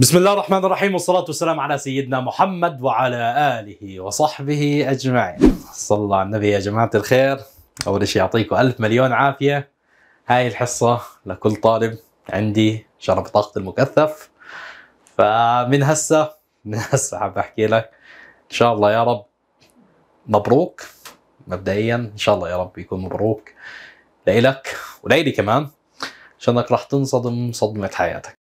بسم الله الرحمن الرحيم والصلاة والسلام على سيدنا محمد وعلى آله وصحبه أجمعين صلى على النبي يا جماعة الخير أول شيء يعطيكم ألف مليون عافية هاي الحصة لكل طالب عندي شرف بطاقة المكثف فمن هسه من هسه حاب أحكي لك إن شاء الله يا رب مبروك مبدئيا إن شاء الله يا رب يكون مبروك لإلك ولإلي كمان عشانك راح تنصدم صدمة حياتك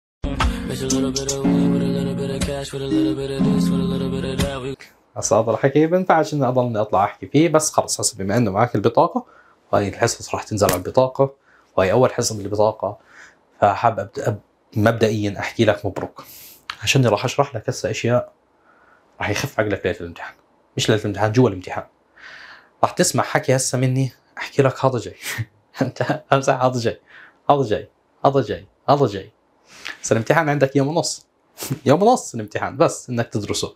push a little bit of weed with a little bit of cash with a little bit of this with a little bit of that. We... بينفعش إني أضلني أطلع أحكي فيه بس خلص هسه بما إنه معك البطاقة وهي الحصص راح تنزل على البطاقة وهي أول حصة بالبطاقة فحاب أبدأ مبدئيا أحكي لك مبروك عشان راح أشرح لك هسه أشياء راح يخف عقلك ليلة الامتحان مش ليلة الامتحان جوا الامتحان راح تسمع حكي هسه مني أحكي لك هذا جاي أنت أمسح هذا جاي هذا جاي هذا جاي هذا جاي بس الامتحان عندك يوم ونص يوم ونص الامتحان بس انك تدرسه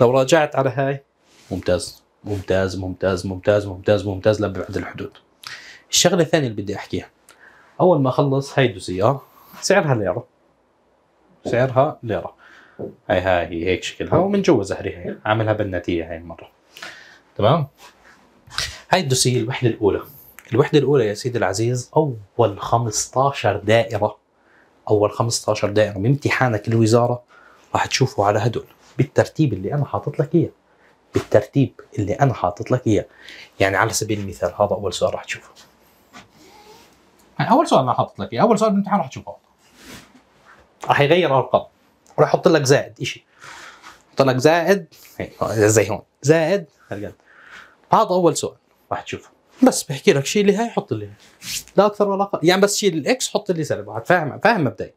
لو راجعت على هاي ممتاز ممتاز ممتاز ممتاز ممتاز ممتاز لبعد الحدود الشغله الثانيه اللي بدي احكيها اول ما اخلص هاي الدوسيه سعرها ليره سعرها ليره هاي هاي هي هيك شكلها ومن جوا زهرها عاملها بناتيه هاي المره تمام هاي الدوسيه الوحده الاولى الوحده الاولى يا سيدي العزيز اول 15 دائره اول 15 دائره من امتحانك الوزاره راح تشوفه على هدول بالترتيب اللي انا حاطط لك اياه بالترتيب اللي انا حاطط لك اياه يعني على سبيل المثال هذا اول سؤال راح تشوفه يعني اول سؤال انا حاطط لك اياه اول سؤال بالامتحان راح تشوفه راح يغير ارقام راح يحط لك زائد شيء يحط لك زائد هيك زي هون زائد هذا اول سؤال راح تشوفه بس بحكي لك شيل لي هاي حط لي لا اكثر ولا اقل يعني بس شيل الاكس حط لي سالب واحد فاهم فاهم مبدئي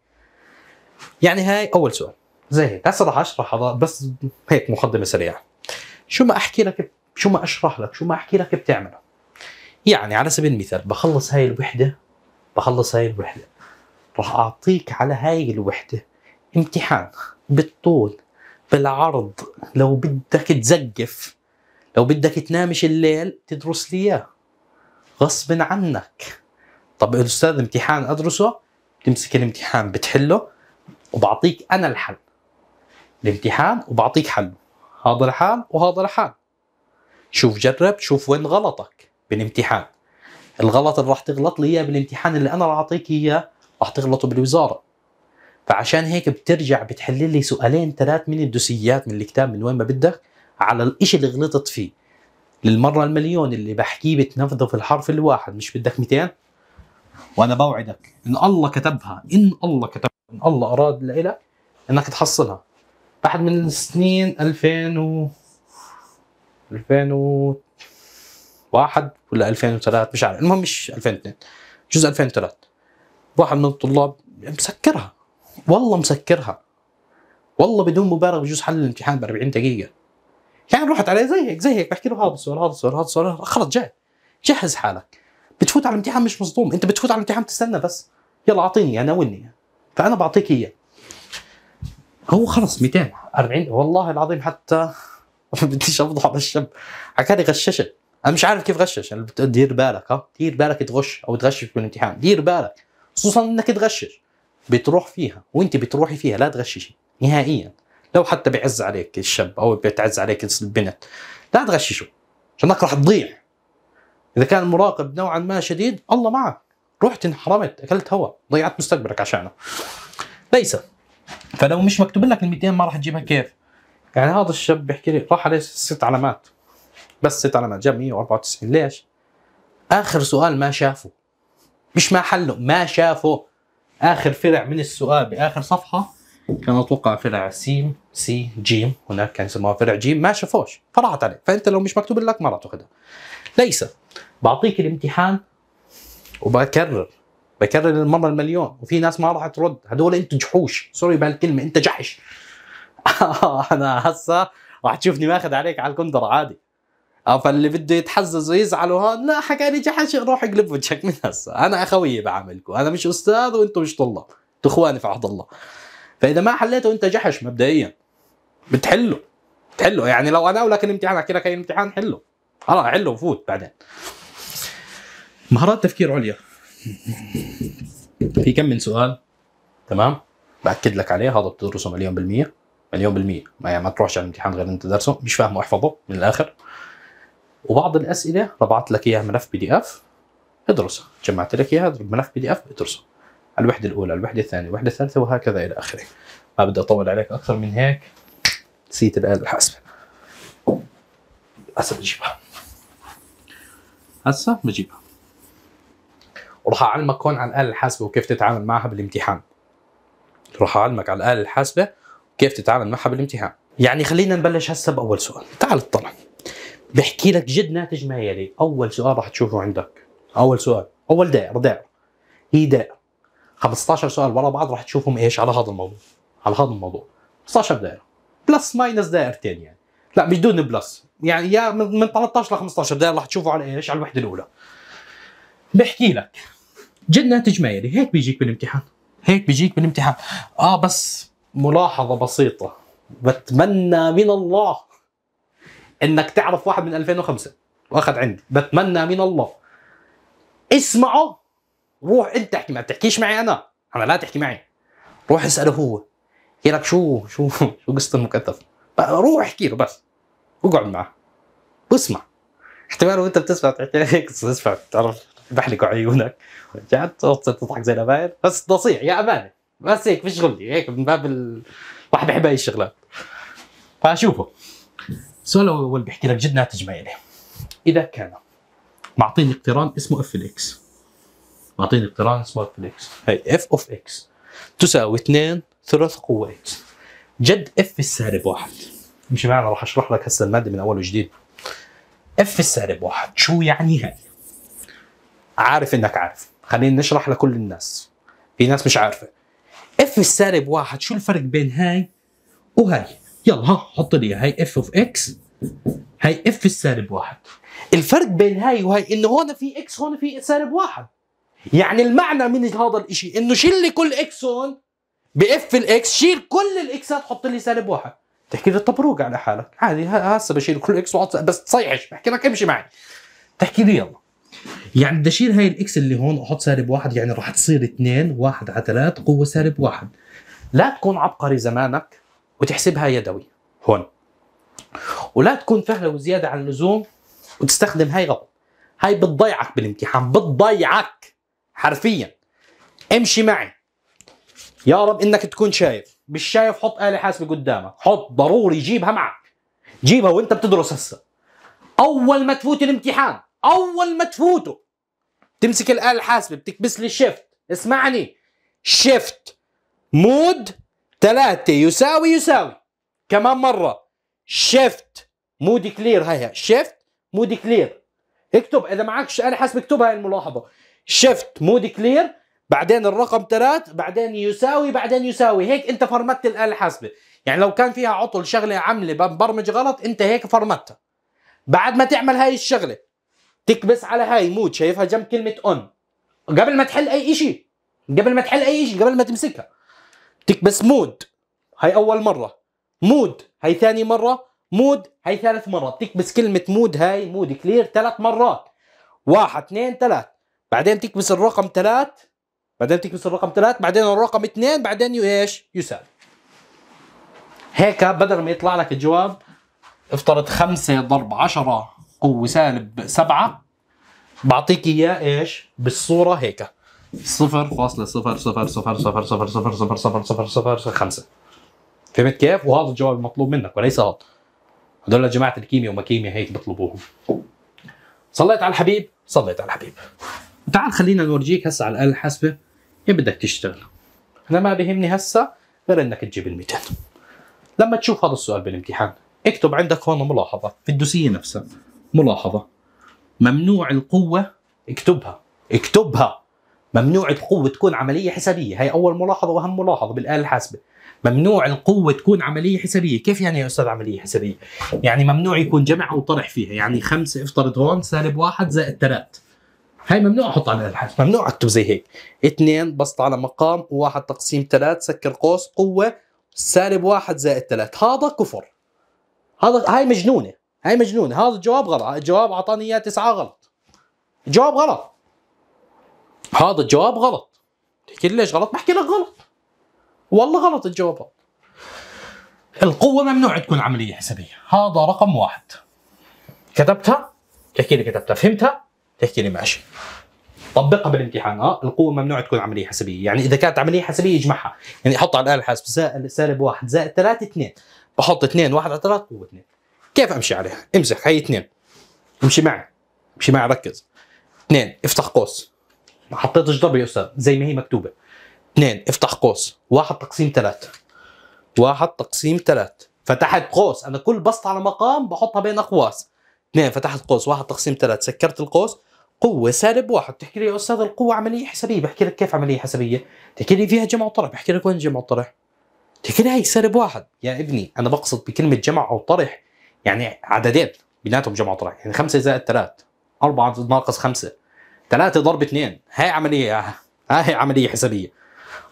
يعني هاي اول سؤال زي هيك هسه راح اشرح هذا بس هيك مقدمه سريعه شو ما احكي لك شو ما اشرح لك شو ما احكي لك بتعمله يعني على سبيل المثال بخلص هاي الوحده بخلص هاي الوحده راح اعطيك على هاي الوحده امتحان بالطول بالعرض لو بدك تزقف لو بدك تنامش الليل تدرس لي اياه غصب عنك طب الاستاذ امتحان ادرسه بتمسك الامتحان بتحله وبعطيك انا الحل الامتحان وبعطيك حله هذا الحال وهذا الحال شوف جرب شوف وين غلطك بالامتحان الغلط اللي راح تغلط لي اياه بالامتحان اللي انا راح اعطيك اياه راح تغلطه بالوزاره فعشان هيك بترجع بتحل لي سؤالين ثلاث من الدوسيات من الكتاب من وين ما بدك على الإشي اللي غلطت فيه للمرة المليون اللي بحكيه بتنفذه في الحرف الواحد مش بدك 200 وانا بوعدك ان الله كتبها ان الله كتبها ان الله اراد لإلك انك تحصلها بعد من سنين 2000 و 2001 ولا 2003 مش عارف المهم مش 2002 جزء 2003 واحد من الطلاب مسكرها والله مسكرها والله بدون مبالغه بجوز حل الامتحان ب 40 دقيقه يعني رحت علي زي هيك زي هيك بحكي له هذا السؤال هذا السؤال هذا السؤال خلص جاي جهز حالك بتفوت على الامتحان مش مصدوم انت بتفوت على الامتحان تستنى بس يلا اعطيني انا ولني فانا بعطيك اياه هو خلص 240 والله العظيم حتى بديش افضح على الشاب حكى لي غششت انا مش عارف كيف غشش انا يعني دير بالك ها دير بالك تغش او تغشش بالامتحان دير بالك خصوصا انك تغشش بتروح فيها وانت بتروحي فيها لا تغششي نهائيا لو حتى بيعز عليك الشاب او بتعز عليك البنت لا تغششه عشانك راح تضيع اذا كان المراقب نوعا ما شديد الله معك رحت انحرمت اكلت هواء ضيعت مستقبلك عشانه ليس فلو مش مكتوب لك ال 200 ما راح تجيبها كيف يعني هذا الشاب بيحكي لي راح عليه ست علامات بس ست علامات جاب 194 ليش؟ اخر سؤال ما شافه مش ما حله ما شافه اخر فرع من السؤال باخر صفحه كان اتوقع فرع سيم سي جيم هناك كان يسموها فرع جيم ما شافوش فراحت عليه فانت لو مش مكتوب لك ما راح تاخذها ليس بعطيك الامتحان وبكرر بكرر المره المليون وفي ناس ما راح ترد هذول انت جحوش سوري بهالكلمه انت جحش انا هسه راح تشوفني ماخذ عليك على الكندر عادي فاللي بده يتحزز ويزعل وهذا لا حكى لي جحش روح اقلب وجهك من هسه انا اخويه بعاملكم انا مش استاذ وانتم مش طلاب انتم اخواني في عهد الله فاذا ما حليته انت جحش مبدئيا بتحله تحله يعني لو انا ولك الامتحان احكي لك اي امتحان حله خلاص حله وفوت بعدين مهارات تفكير عليا في كم من سؤال تمام باكد لك عليه هذا بتدرسه مليون بالميه مليون بالميه ما, يعني ما تروحش على الامتحان غير انت درسه مش فاهمه احفظه من الاخر وبعض الاسئله ربعت لك اياها ملف بي دي اف ادرسها جمعت لك اياها ملف بي دي اف ادرسه الوحده الاولى الوحده الثانيه الوحده الثالثه وهكذا الى اخره ما بدي اطول عليك اكثر من هيك نسيت الاله الحاسبه هسا بجيبها هسا بجيبها وراح اعلمك هون عن الاله الحاسبه وكيف تتعامل معها بالامتحان راح اعلمك على الاله الحاسبه وكيف تتعامل معها بالامتحان يعني خلينا نبلش هسا باول سؤال تعال اطلع بحكي لك جد ناتج ما يلي اول سؤال راح تشوفه عندك اول سؤال اول دائره دائره هي دائره 15 سؤال ورا بعض راح تشوفهم ايش على هذا الموضوع على هذا الموضوع 15 دائره بلس ماينس دائرتين يعني لا مش دون بلس يعني يا من 13 ل 15 دائره راح تشوفوا على ايش على الوحده الاولى بحكي لك جد ناتج مائلي هيك بيجيك بالامتحان هيك بيجيك بالامتحان اه بس ملاحظه بسيطه بتمنى من الله انك تعرف واحد من 2005 واخذ عندي بتمنى من الله اسمعه روح انت احكي ما بتحكيش معي انا انا لا تحكي معي روح اساله هو يحكي لك شو شو شو قصه المكثف روح احكي له بس اقعد معه واسمع احتمال وانت بتسمع تحكي هيك تسمع بتعرف بحلق عيونك رجعت تضحك زي العبايد بس نصيح يا امانه بس هيك مش غلي هيك من باب ال... واحد بحب هاي الشغلات فشوفه السؤال الاول بحكي لك جد ناتج ما اذا كان معطيني اقتران اسمه اف الاكس معطيني اقتران اسمه الاكس هي اف اوف اكس تساوي 2 ثلث قوه اكس جد اف السالب واحد مش معنا راح اشرح لك هسه الماده من اول وجديد اف السالب واحد شو يعني هاي عارف انك عارف خلينا نشرح لكل الناس في ناس مش عارفه اف السالب واحد شو الفرق بين هاي وهاي يلا ها حط لي هاي اف اوف اكس هاي اف السالب واحد الفرق بين هاي وهاي انه هون في اكس هون في سالب واحد يعني المعنى من هذا الاشي انه شيل لي كل اكس هون باف الاكس شيل كل الاكسات حط لي سالب واحد تحكي لي طب على حالك عادي هسه بشيل كل اكس وحط بس تصيحش بحكي لك امشي معي تحكي لي يلا يعني بدي اشيل هاي الاكس اللي هون واحط سالب واحد يعني راح تصير 2 واحد على 3 قوه سالب واحد لا تكون عبقري زمانك وتحسبها يدوي هون ولا تكون فهلة وزيادة عن اللزوم وتستخدم هاي غلط هاي بتضيعك بالامتحان بتضيعك حرفيا امشي معي يا رب انك تكون شايف مش شايف حط آلة حاسبة قدامك حط ضروري جيبها معك جيبها وانت بتدرس هسه اول ما تفوت الامتحان اول ما تفوته تمسك الآلة الحاسبة بتكبس لي شيفت اسمعني شيفت مود ثلاثة يساوي يساوي كمان مرة شيفت مود كلير هيا شيفت مود كلير اكتب اذا معكش آلة حاسبة اكتبها الملاحظة شيفت مود كلير بعدين الرقم ثلاث بعدين يساوي بعدين يساوي هيك انت فرمت الاله الحاسبه يعني لو كان فيها عطل شغله عامله ببرمج غلط انت هيك فرمتها بعد ما تعمل هاي الشغله تكبس على هاي مود شايفها جنب كلمه اون قبل ما تحل اي شيء قبل ما تحل اي شيء قبل ما تمسكها تكبس مود هاي اول مره مود هاي ثاني مره مود هاي ثالث مره تكبس كلمه مود هاي مود كلير ثلاث مرات واحد اثنين ثلاث بعدين تكبس الرقم ثلاث بعدين تكبس الرقم ثلاث بعدين الرقم اثنين بعدين ايش يسال هيك بدل ما يطلع لك الجواب افترض خمسة ضرب عشرة قوة سالب سبعة بعطيك اياه ايش بالصورة هيك صفر صفر صفر صفر صفر صفر صفر صفر صفر صفر صفر فاصلة خمسة فهمت كيف؟ وهذا الجواب المطلوب منك وليس هذا هدول جماعة الكيمياء وما كيمياء هيك بيطلبوهم صليت على الحبيب؟ صليت على الحبيب تعال خلينا نورجيك هسه على الاله الحاسبه كيف بدك تشتغل انا ما بيهمني هسه غير انك تجيب ال200 لما تشوف هذا السؤال بالامتحان اكتب عندك هون ملاحظه في الدوسيه نفسها ملاحظه ممنوع القوه اكتبها اكتبها ممنوع القوه تكون عمليه حسابيه هي اول ملاحظه واهم ملاحظه بالاله الحاسبه ممنوع القوة تكون عملية حسابية، كيف يعني يا أستاذ عملية حسابية؟ يعني ممنوع يكون جمع أو طرح فيها، يعني خمسة افترض هون سالب واحد زائد ثلاث هاي ممنوع احط على الالحاف ممنوع اكتب زي هيك اثنين بسط على مقام واحد تقسيم ثلاث سكر قوس قوه سالب واحد زائد ثلاث هذا كفر هذا هاي مجنونه هاي مجنونه هذا الجواب غلط الجواب اعطاني اياه تسعه غلط الجواب غلط هذا الجواب غلط تحكي لي ليش غلط بحكي لك غلط والله غلط الجواب القوة ممنوع تكون عملية حسابية هذا رقم واحد كتبتها تحكي لي كتبتها فهمتها تحكي لي ماشي طبقها بالامتحان اه القوه ممنوع تكون عمليه حسابيه يعني اذا كانت عمليه حسابيه اجمعها يعني احط على الاله الحاسبه سالب واحد زائد ثلاثة اثنين بحط اثنين واحد على ثلاثة قوه اثنين كيف امشي عليها امسح هي اثنين امشي معي امشي معي ركز اثنين افتح قوس ما حطيتش ضرب يا استاذ زي ما هي مكتوبه اثنين افتح قوس واحد تقسيم ثلاثة واحد تقسيم ثلاثة فتحت قوس انا كل بسط على مقام بحطها بين اقواس اثنين فتحت قوس واحد تقسيم ثلاثة سكرت القوس قوه سالب واحد تحكي لي يا استاذ القوه عمليه حسابيه بحكي لك كيف عمليه حسابيه تحكي لي فيها جمع وطرح بحكي لك وين جمع وطرح تحكي لي هي سالب واحد يا ابني انا بقصد بكلمه جمع او طرح يعني عددين بيناتهم جمع وطرح يعني 5 زائد 3 4 ناقص 5 3 ضرب 2 هاي عمليه هاي عمليه حسابيه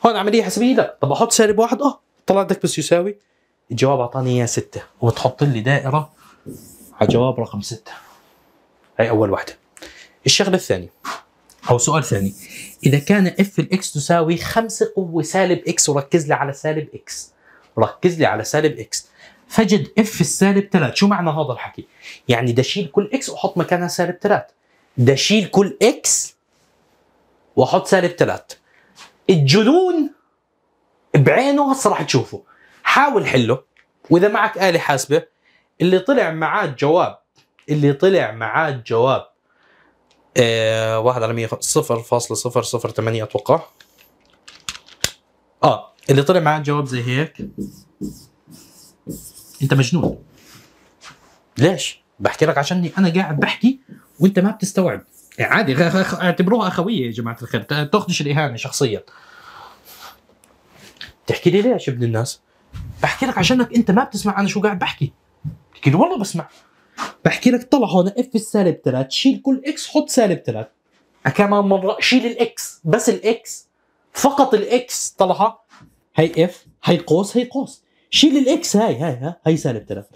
هون عمليه حسابيه لا طب احط سالب واحد اه طلع لك بس يساوي الجواب اعطاني اياه 6 وتحط لي دائره على جواب رقم 6 هاي اول وحده الشغله الثانيه او سؤال ثاني اذا كان اف الاكس تساوي 5 قوه سالب اكس وركز لي على سالب اكس ركز لي على سالب اكس فجد اف السالب 3 شو معنى هذا الحكي يعني ده شيل كل اكس واحط مكانها سالب 3 ده شيل كل اكس واحط سالب 3 الجنون بعينه هسه راح تشوفه حاول حله واذا معك آلة حاسبة اللي طلع معاه الجواب اللي طلع معاه الجواب آه، واحد على 100 0.008 اتوقع اه اللي طلع معاه جواب زي هيك انت مجنون ليش؟ بحكي لك عشان انا قاعد بحكي وانت ما بتستوعب إيه، عادي اعتبروها اخويه يا جماعه الخير تاخذش الاهانه شخصيا تحكي لي ليش ابن الناس بحكي لك عشانك انت ما بتسمع انا شو قاعد بحكي تحكي لي والله بسمع بحكي لك طلع هون اف سالب 3 شيل كل اكس حط سالب 3 كمان مره شيل الاكس بس الاكس فقط الاكس طلعها هي اف هي قوس هي قوس شيل الاكس هاي هاي هاي سالب 3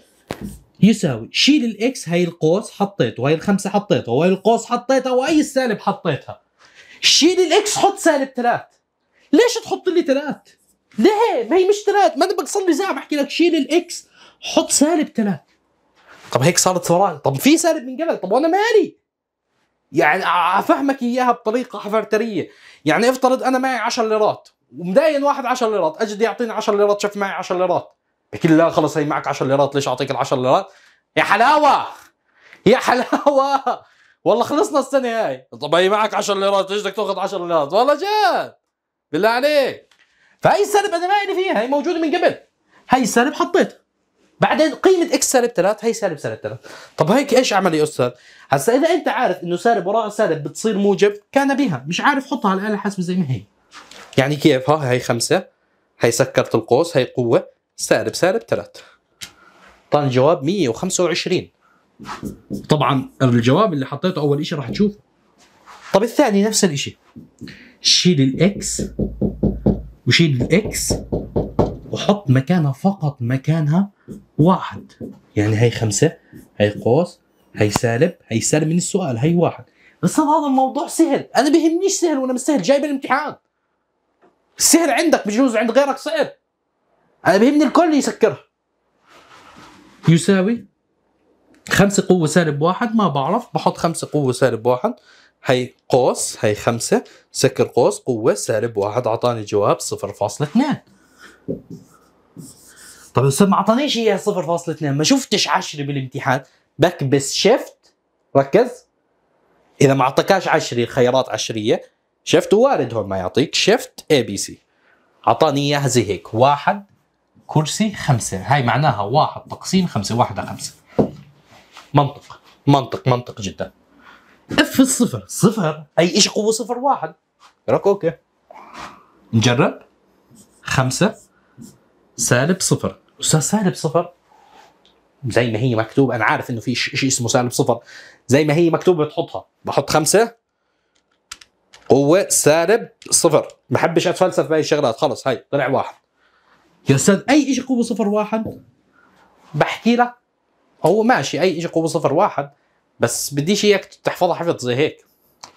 يساوي شيل الاكس هاي القوس حطيته وهي الخمسه حطيتها وهي القوس حطيتها وهي السالب حطيتها شيل الاكس حط سالب 3 ليش تحط لي 3 ليه ما هي مش 3 ما انا لي زعم احكي لك شيل الاكس حط سالب 3 طب هيك صارت ثورات طب في سالب من قبل طب وانا مالي يعني افهمك اياها بطريقه حفرتريه يعني افترض انا معي 10 ليرات ومداين واحد 10 ليرات اجد يعطيني 10 ليرات شوف معي 10 ليرات بحكي لا خلص هي معك 10 ليرات ليش اعطيك ال 10 ليرات يا حلاوه يا حلاوه والله خلصنا السنه هاي طب هي معك 10 ليرات ليش بدك تاخذ 10 ليرات والله جد بالله عليك فهي السالب انا ما فيها هي موجوده من قبل هي السالب حطيتها بعدين قيمه اكس سالب 3 هي سالب سالب 3 طب هيك ايش اعمل يا استاذ هسا اذا انت عارف انه سالب وراء سالب بتصير موجب كان بها مش عارف حطها على الاله الحاسبه زي ما هي يعني كيف ها هي 5 هي سكرت القوس هي قوه سالب سالب 3 طبعا الجواب 125 طبعا الجواب اللي حطيته اول شيء راح تشوفه طب الثاني نفس الشيء شيل الاكس وشيل الاكس وحط مكانها فقط مكانها واحد يعني هي خمسة هي قوس هي سالب هي سالب من السؤال هي واحد بس هذا الموضوع سهل انا بهمنيش سهل وانا مستاهل جايب الامتحان السهل عندك بجوز عند غيرك صعب انا بهمني الكل يسكرها يساوي خمسة قوة سالب واحد ما بعرف بحط خمسة قوة سالب واحد هي قوس هي خمسة سكر قوس قوة سالب واحد أعطاني جواب صفر فاصلة اثنان طب الاستاذ ما اعطانيش اياها 0.2 ما شفتش 10 بالامتحان بكبس شيفت ركز اذا ما اعطاكش 10 خيارات عشريه شيفت وارد هون ما يعطيك شيفت اي بي سي اعطاني اياها زي هيك واحد كرسي خمسة هاي معناها واحد تقسيم خمسة واحدة خمسة منطق منطق منطق جدا اف الصفر صفر اي شيء قوه صفر واحد رك اوكي نجرب خمسة سالب صفر استاذ سالب صفر زي ما هي مكتوب انا عارف انه في شيء اسمه سالب صفر زي ما هي مكتوبه بتحطها بحط خمسه قوه سالب صفر ما بحبش اتفلسف بهي الشغلات خلص هاي طلع واحد يا استاذ اي شيء قوه صفر واحد بحكي لك هو ماشي اي شيء قوه صفر واحد بس بديش اياك تحفظها حفظ زي هيك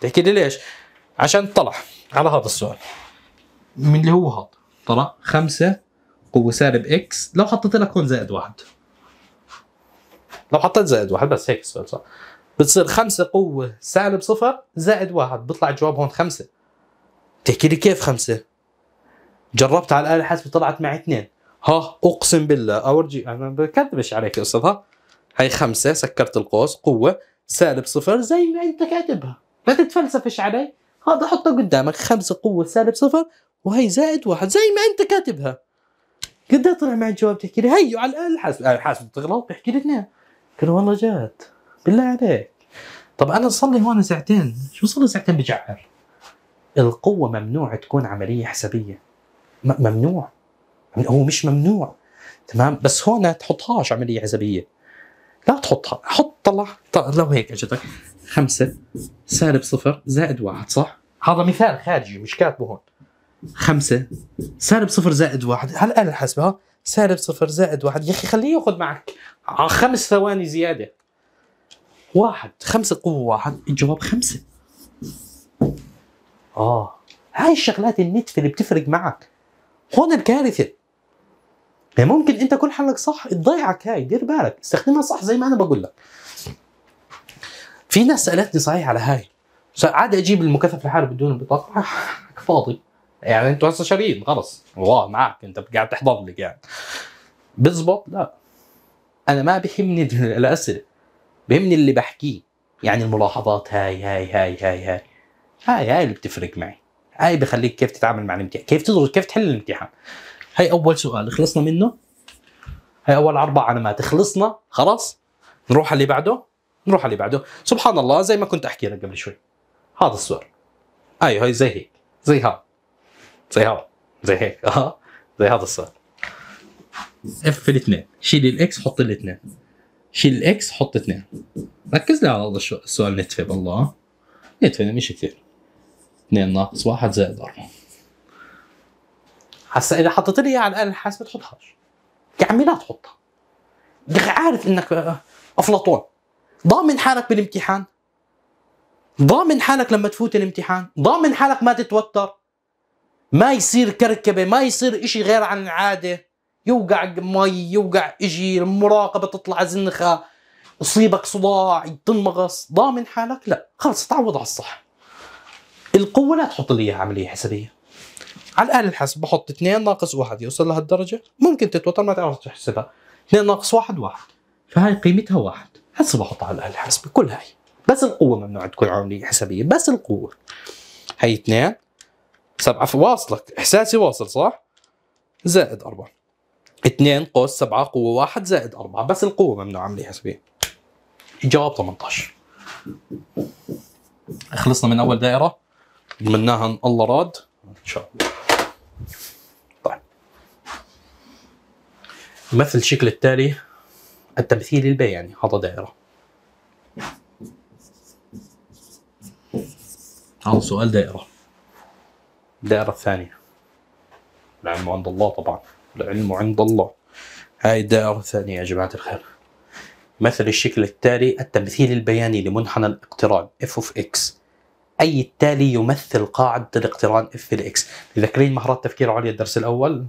تحكي لي ليش؟ عشان طلع على هذا السؤال من اللي هو هذا طلع خمسة قوه سالب اكس لو حطيت لك هون زائد واحد لو حطيت زائد واحد بس هيك السؤال صح بتصير خمسة قوة سالب صفر زائد واحد بيطلع الجواب هون خمسة تحكي لي كيف خمسة؟ جربت على الآلة الحاسبة طلعت معي اثنين ها أقسم بالله أورجي أنا بكذبش عليك يا أستاذ هاي هي خمسة سكرت القوس قوة سالب صفر زي ما أنت كاتبها ما تتفلسفش علي هذا حطه قدامك خمسة قوة سالب صفر وهي زائد واحد زي ما أنت كاتبها قد طلع معي الجواب تحكي لي هيو على الحاسب الحاسب آه، تغلط يحكي لي اثنين قلت والله جات بالله عليك طب انا اصلي هون ساعتين شو صلي ساعتين بجعر القوة ممنوع تكون عملية حسابية ممنوع يعني هو مش ممنوع تمام بس هون تحطهاش عملية حسابية لا تحطها حط طلع طيب، لو هيك اجتك خمسة سالب صفر زائد واحد صح؟ هذا مثال خارجي مش كاتبه هون خمسة سالب صفر زائد واحد هل أنا الحاسبة سالب صفر زائد واحد يا أخي خليه يأخذ معك آه، خمس ثواني زيادة واحد خمسة قوة واحد الجواب خمسة آه هاي الشغلات النتفة اللي بتفرق معك هون الكارثة يعني ممكن انت كل حلك صح تضيعك هاي دير بالك استخدمها صح زي ما انا بقول لك في ناس سالتني صحيح على هاي عادي اجيب المكثف لحاله بدون بطاقه فاضي يعني انتوا هسه شاريين خلص الله معك انت قاعد تحضر لك يعني بزبط لا انا ما بهمني الاسئله بهمني اللي بحكيه يعني الملاحظات هاي هاي هاي هاي هاي هاي هاي اللي بتفرق معي هاي بخليك كيف تتعامل مع الامتحان كيف تدرس كيف تحل الامتحان هاي اول سؤال خلصنا منه هاي اول اربع علامات خلصنا خلاص نروح على اللي بعده نروح على اللي بعده سبحان الله زي ما كنت احكي لك قبل شوي هذا السؤال ايوه هاي زي هيك زي هذا زي هذا زي هيك اه زي هذا السؤال اف الاثنين شيل الاكس حط الاثنين شيل الاكس حط اثنين ركز لي على هذا السؤال نتفه بالله نتفه مش كثير 2 ناقص 1 زائد 4 هسا اذا حطيت لي اياها على الاله الحاسبه تحطهاش يا يعني عمي لا تحطها يا اخي عارف انك آه، افلاطون ضامن حالك بالامتحان ضامن حالك لما تفوت الامتحان ضامن حالك ما تتوتر ما يصير كركبه ما يصير إشي غير عن العاده يوقع مي يوقع إجي المراقبه تطلع زنخه يصيبك صداع تنمغص ضامن حالك لا خلص تعوض على الصح القوه لا تحط لي اياها عمليه حسابيه على الآلة الحاسب بحط 2 ناقص 1 يوصل لهالدرجه ممكن تتوتر ما تعرف تحسبها 2 ناقص 1 واحد فهاي قيمتها واحد هسه بحطها على الآلة الحاسبة كل هاي بس القوه ممنوع تكون عمليه حسابيه بس القوه هي 2 في واصلك احساسي واصل صح زائد أربعة 2 قوس 7 قوه 1 زائد 4 بس القوه ممنوع عملي حسبي الجواب 18 خلصنا من اول دائره ضمناها الله راد ان شاء الله طيب مثل الشكل التالي التمثيل البياني هذا دائره هذا سؤال دائره الدائرة الثانية العلم عند الله طبعا العلم عند الله هاي الدائرة الثانية يا جماعة الخير مثل الشكل التالي التمثيل البياني لمنحنى الاقتران f of x أي التالي يمثل قاعدة الاقتران f في x مذاكرين مهارات تفكير عليا الدرس الأول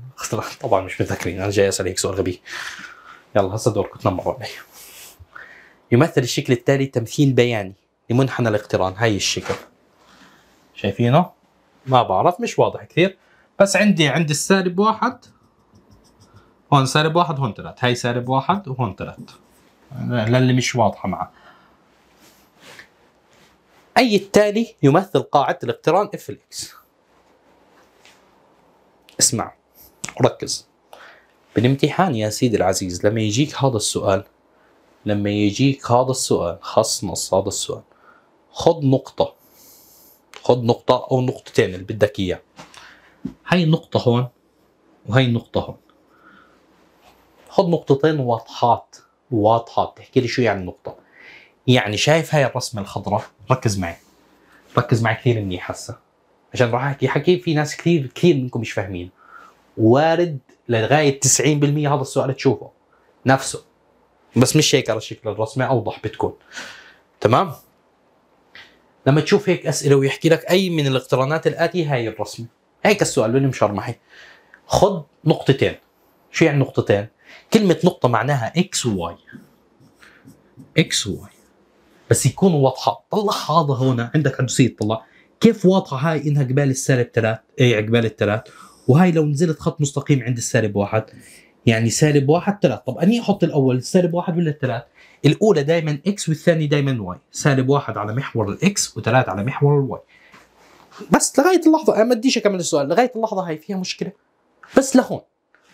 طبعا مش مذاكرين أنا جاي أسأل سؤال غبي يلا هسه دوركم تنمروا علي يمثل الشكل التالي تمثيل بياني لمنحنى الاقتران هاي الشكل شايفينه ما بعرف مش واضح كثير بس عندي عند السالب واحد هون سالب واحد هون ثلاث هاي سالب واحد وهون ثلاث للي مش واضحة معه أي التالي يمثل قاعدة الاقتران اف الاكس اسمع ركز بالامتحان يا سيدي العزيز لما يجيك هذا السؤال لما يجيك هذا السؤال خص نص هذا السؤال خذ نقطة خد نقطه او نقطتين اللي بدك اياه هاي النقطه هون وهي النقطه هون خد نقطتين واضحات واضحات تحكي لي شو يعني نقطه يعني شايف هاي الرسمه الخضراء ركز معي ركز معي كثير منيح هسا. عشان راح احكي حكي في ناس كثير كثير منكم مش فاهمين وارد لغايه 90% هذا السؤال تشوفه نفسه بس مش هيك على شكل الرسمه اوضح بتكون تمام لما تشوف هيك اسئله ويحكي لك اي من الاقترانات الاتي هاي الرسمه هيك السؤال اللي مشرمحي خذ نقطتين شو يعني نقطتين كلمه نقطه معناها اكس وواي اكس وواي بس يكون واضحه طلع هذا هون عندك عدسيه طلع كيف واضحه هاي انها قبال السالب ثلاث اي قبال الثلاث وهاي لو نزلت خط مستقيم عند السالب واحد يعني سالب واحد ثلاث طب أني أحط الأول سالب واحد ولا الثلاث الأولى دايما إكس والثانية دايما واي سالب واحد على محور الإكس وثلاث على محور الواي بس لغاية اللحظة أنا ما بديش أكمل السؤال لغاية اللحظة هاي فيها مشكلة بس لهون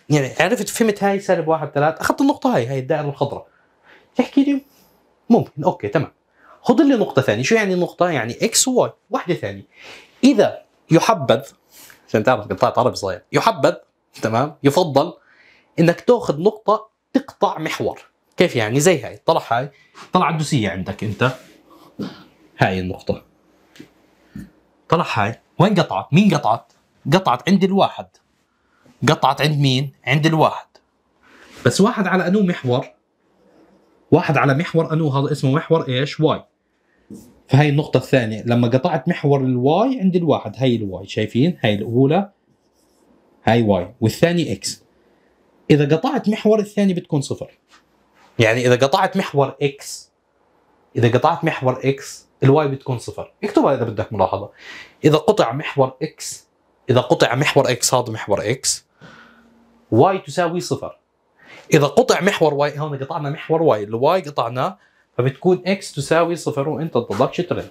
يعني عرفت فهمت هاي سالب واحد ثلاث أخذت النقطة هاي هاي الدائرة الخضراء تحكي لي ممكن أوكي تمام خذ لي نقطة ثانية شو يعني نقطة يعني إكس وواي واحدة ثانية إذا يحبذ عشان تعرف قطعت عربي صغير يحبذ تمام يفضل انك تاخذ نقطه تقطع محور كيف يعني زي هاي طلع هاي طلع الدوسيه عندك انت هاي النقطه طلع هاي وين قطعت مين قطعت قطعت عند الواحد قطعت عند مين عند الواحد بس واحد على انو محور واحد على محور انو هذا اسمه محور ايش واي فهي النقطة الثانية لما قطعت محور الواي عند الواحد هاي الواي شايفين هاي الأولى هاي واي والثاني اكس اذا قطعت محور الثاني بتكون صفر يعني اذا قطعت محور اكس اذا قطعت محور اكس الواي بتكون صفر اكتبها اذا بدك ملاحظه اذا قطع محور اكس اذا قطع محور اكس هذا محور اكس واي تساوي صفر اذا قطع محور واي هون قطعنا محور واي الواي قطعناه فبتكون اكس تساوي صفر وانت تضلك شترين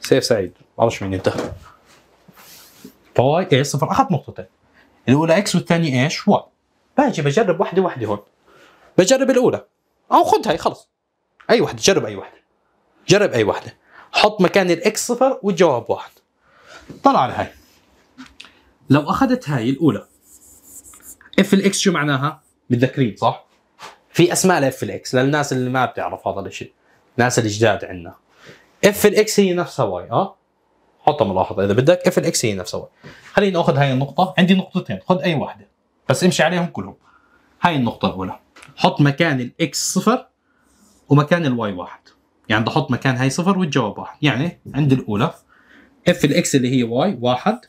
سيف سعيد بعرفش مين انتهى فواي ايه صفر اخذت نقطتين الاولى اكس والثانيه ايش؟ واي باجي بجرب واحده واحده هون بجرب الاولى او خذ هاي خلص اي واحده جرب اي واحده جرب اي واحده حط مكان الاكس صفر والجواب واحد طلع على هاي لو اخذت هاي الاولى اف الاكس شو معناها؟ متذكرين صح؟ في اسماء لاف الاكس للناس اللي ما بتعرف هذا الشيء الناس الجداد عندنا اف الاكس هي نفسها واي اه حطها ملاحظه اذا بدك اف الاكس هي نفسها واي خليني اخذ هاي النقطه عندي نقطتين خذ اي واحده بس امشي عليهم كلهم هاي النقطه الاولى حط مكان الاكس صفر ومكان الواي واحد يعني بحط مكان هاي صفر والجواب واحد يعني عند الاولى اف الاكس اللي هي واي واحد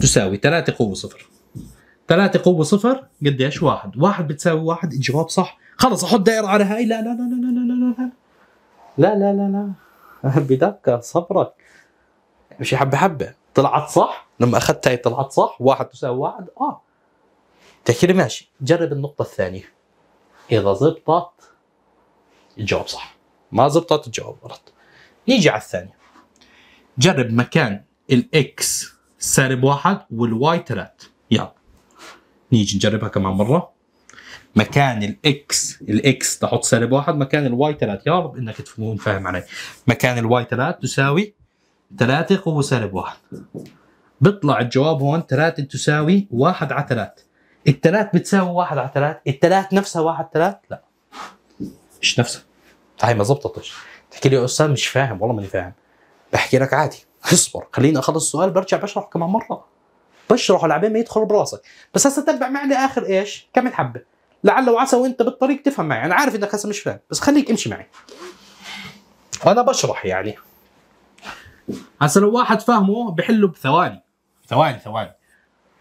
تساوي 3 قوه صفر 3 قوه صفر قديش واحد واحد بتساوي واحد الجواب صح خلص احط دائره على هاي لا لا لا لا لا لا لا لا لا لا لا لا صبرك لا حبه حبه طلعت صح لما اخذت هاي طلعت صح واحد تساوي واحد اه تحكي لي ماشي جرب النقطة الثانية إذا زبطت الجواب صح ما زبطت الجواب غلط نيجي على الثانية جرب مكان الإكس سالب واحد والواي تلات يلا نيجي نجربها كمان مرة مكان الاكس الاكس تحط سالب واحد مكان الواي ثلاث يا رب انك تكون فاهم علي مكان الواي ثلاث تساوي ثلاثة قوة سالب واحد بيطلع الجواب هون 3 تساوي 1 على 3 3 بتساوي 1 على 3 3 نفسها 1 على 3 لا مش نفسها هاي ما زبطتش تحكي لي يا استاذ مش فاهم والله ماني فاهم بحكي لك عادي اصبر خليني اخلص السؤال برجع بشرح كمان مره بشرحه لعبين ما يدخل براسك بس هسه تتبع معي اخر ايش كم حبه لعل وعسى وانت بالطريق تفهم معي انا عارف انك هسه مش فاهم بس خليك امشي معي وانا بشرح يعني هسه لو واحد فاهمه بحله بثواني ثواني ثواني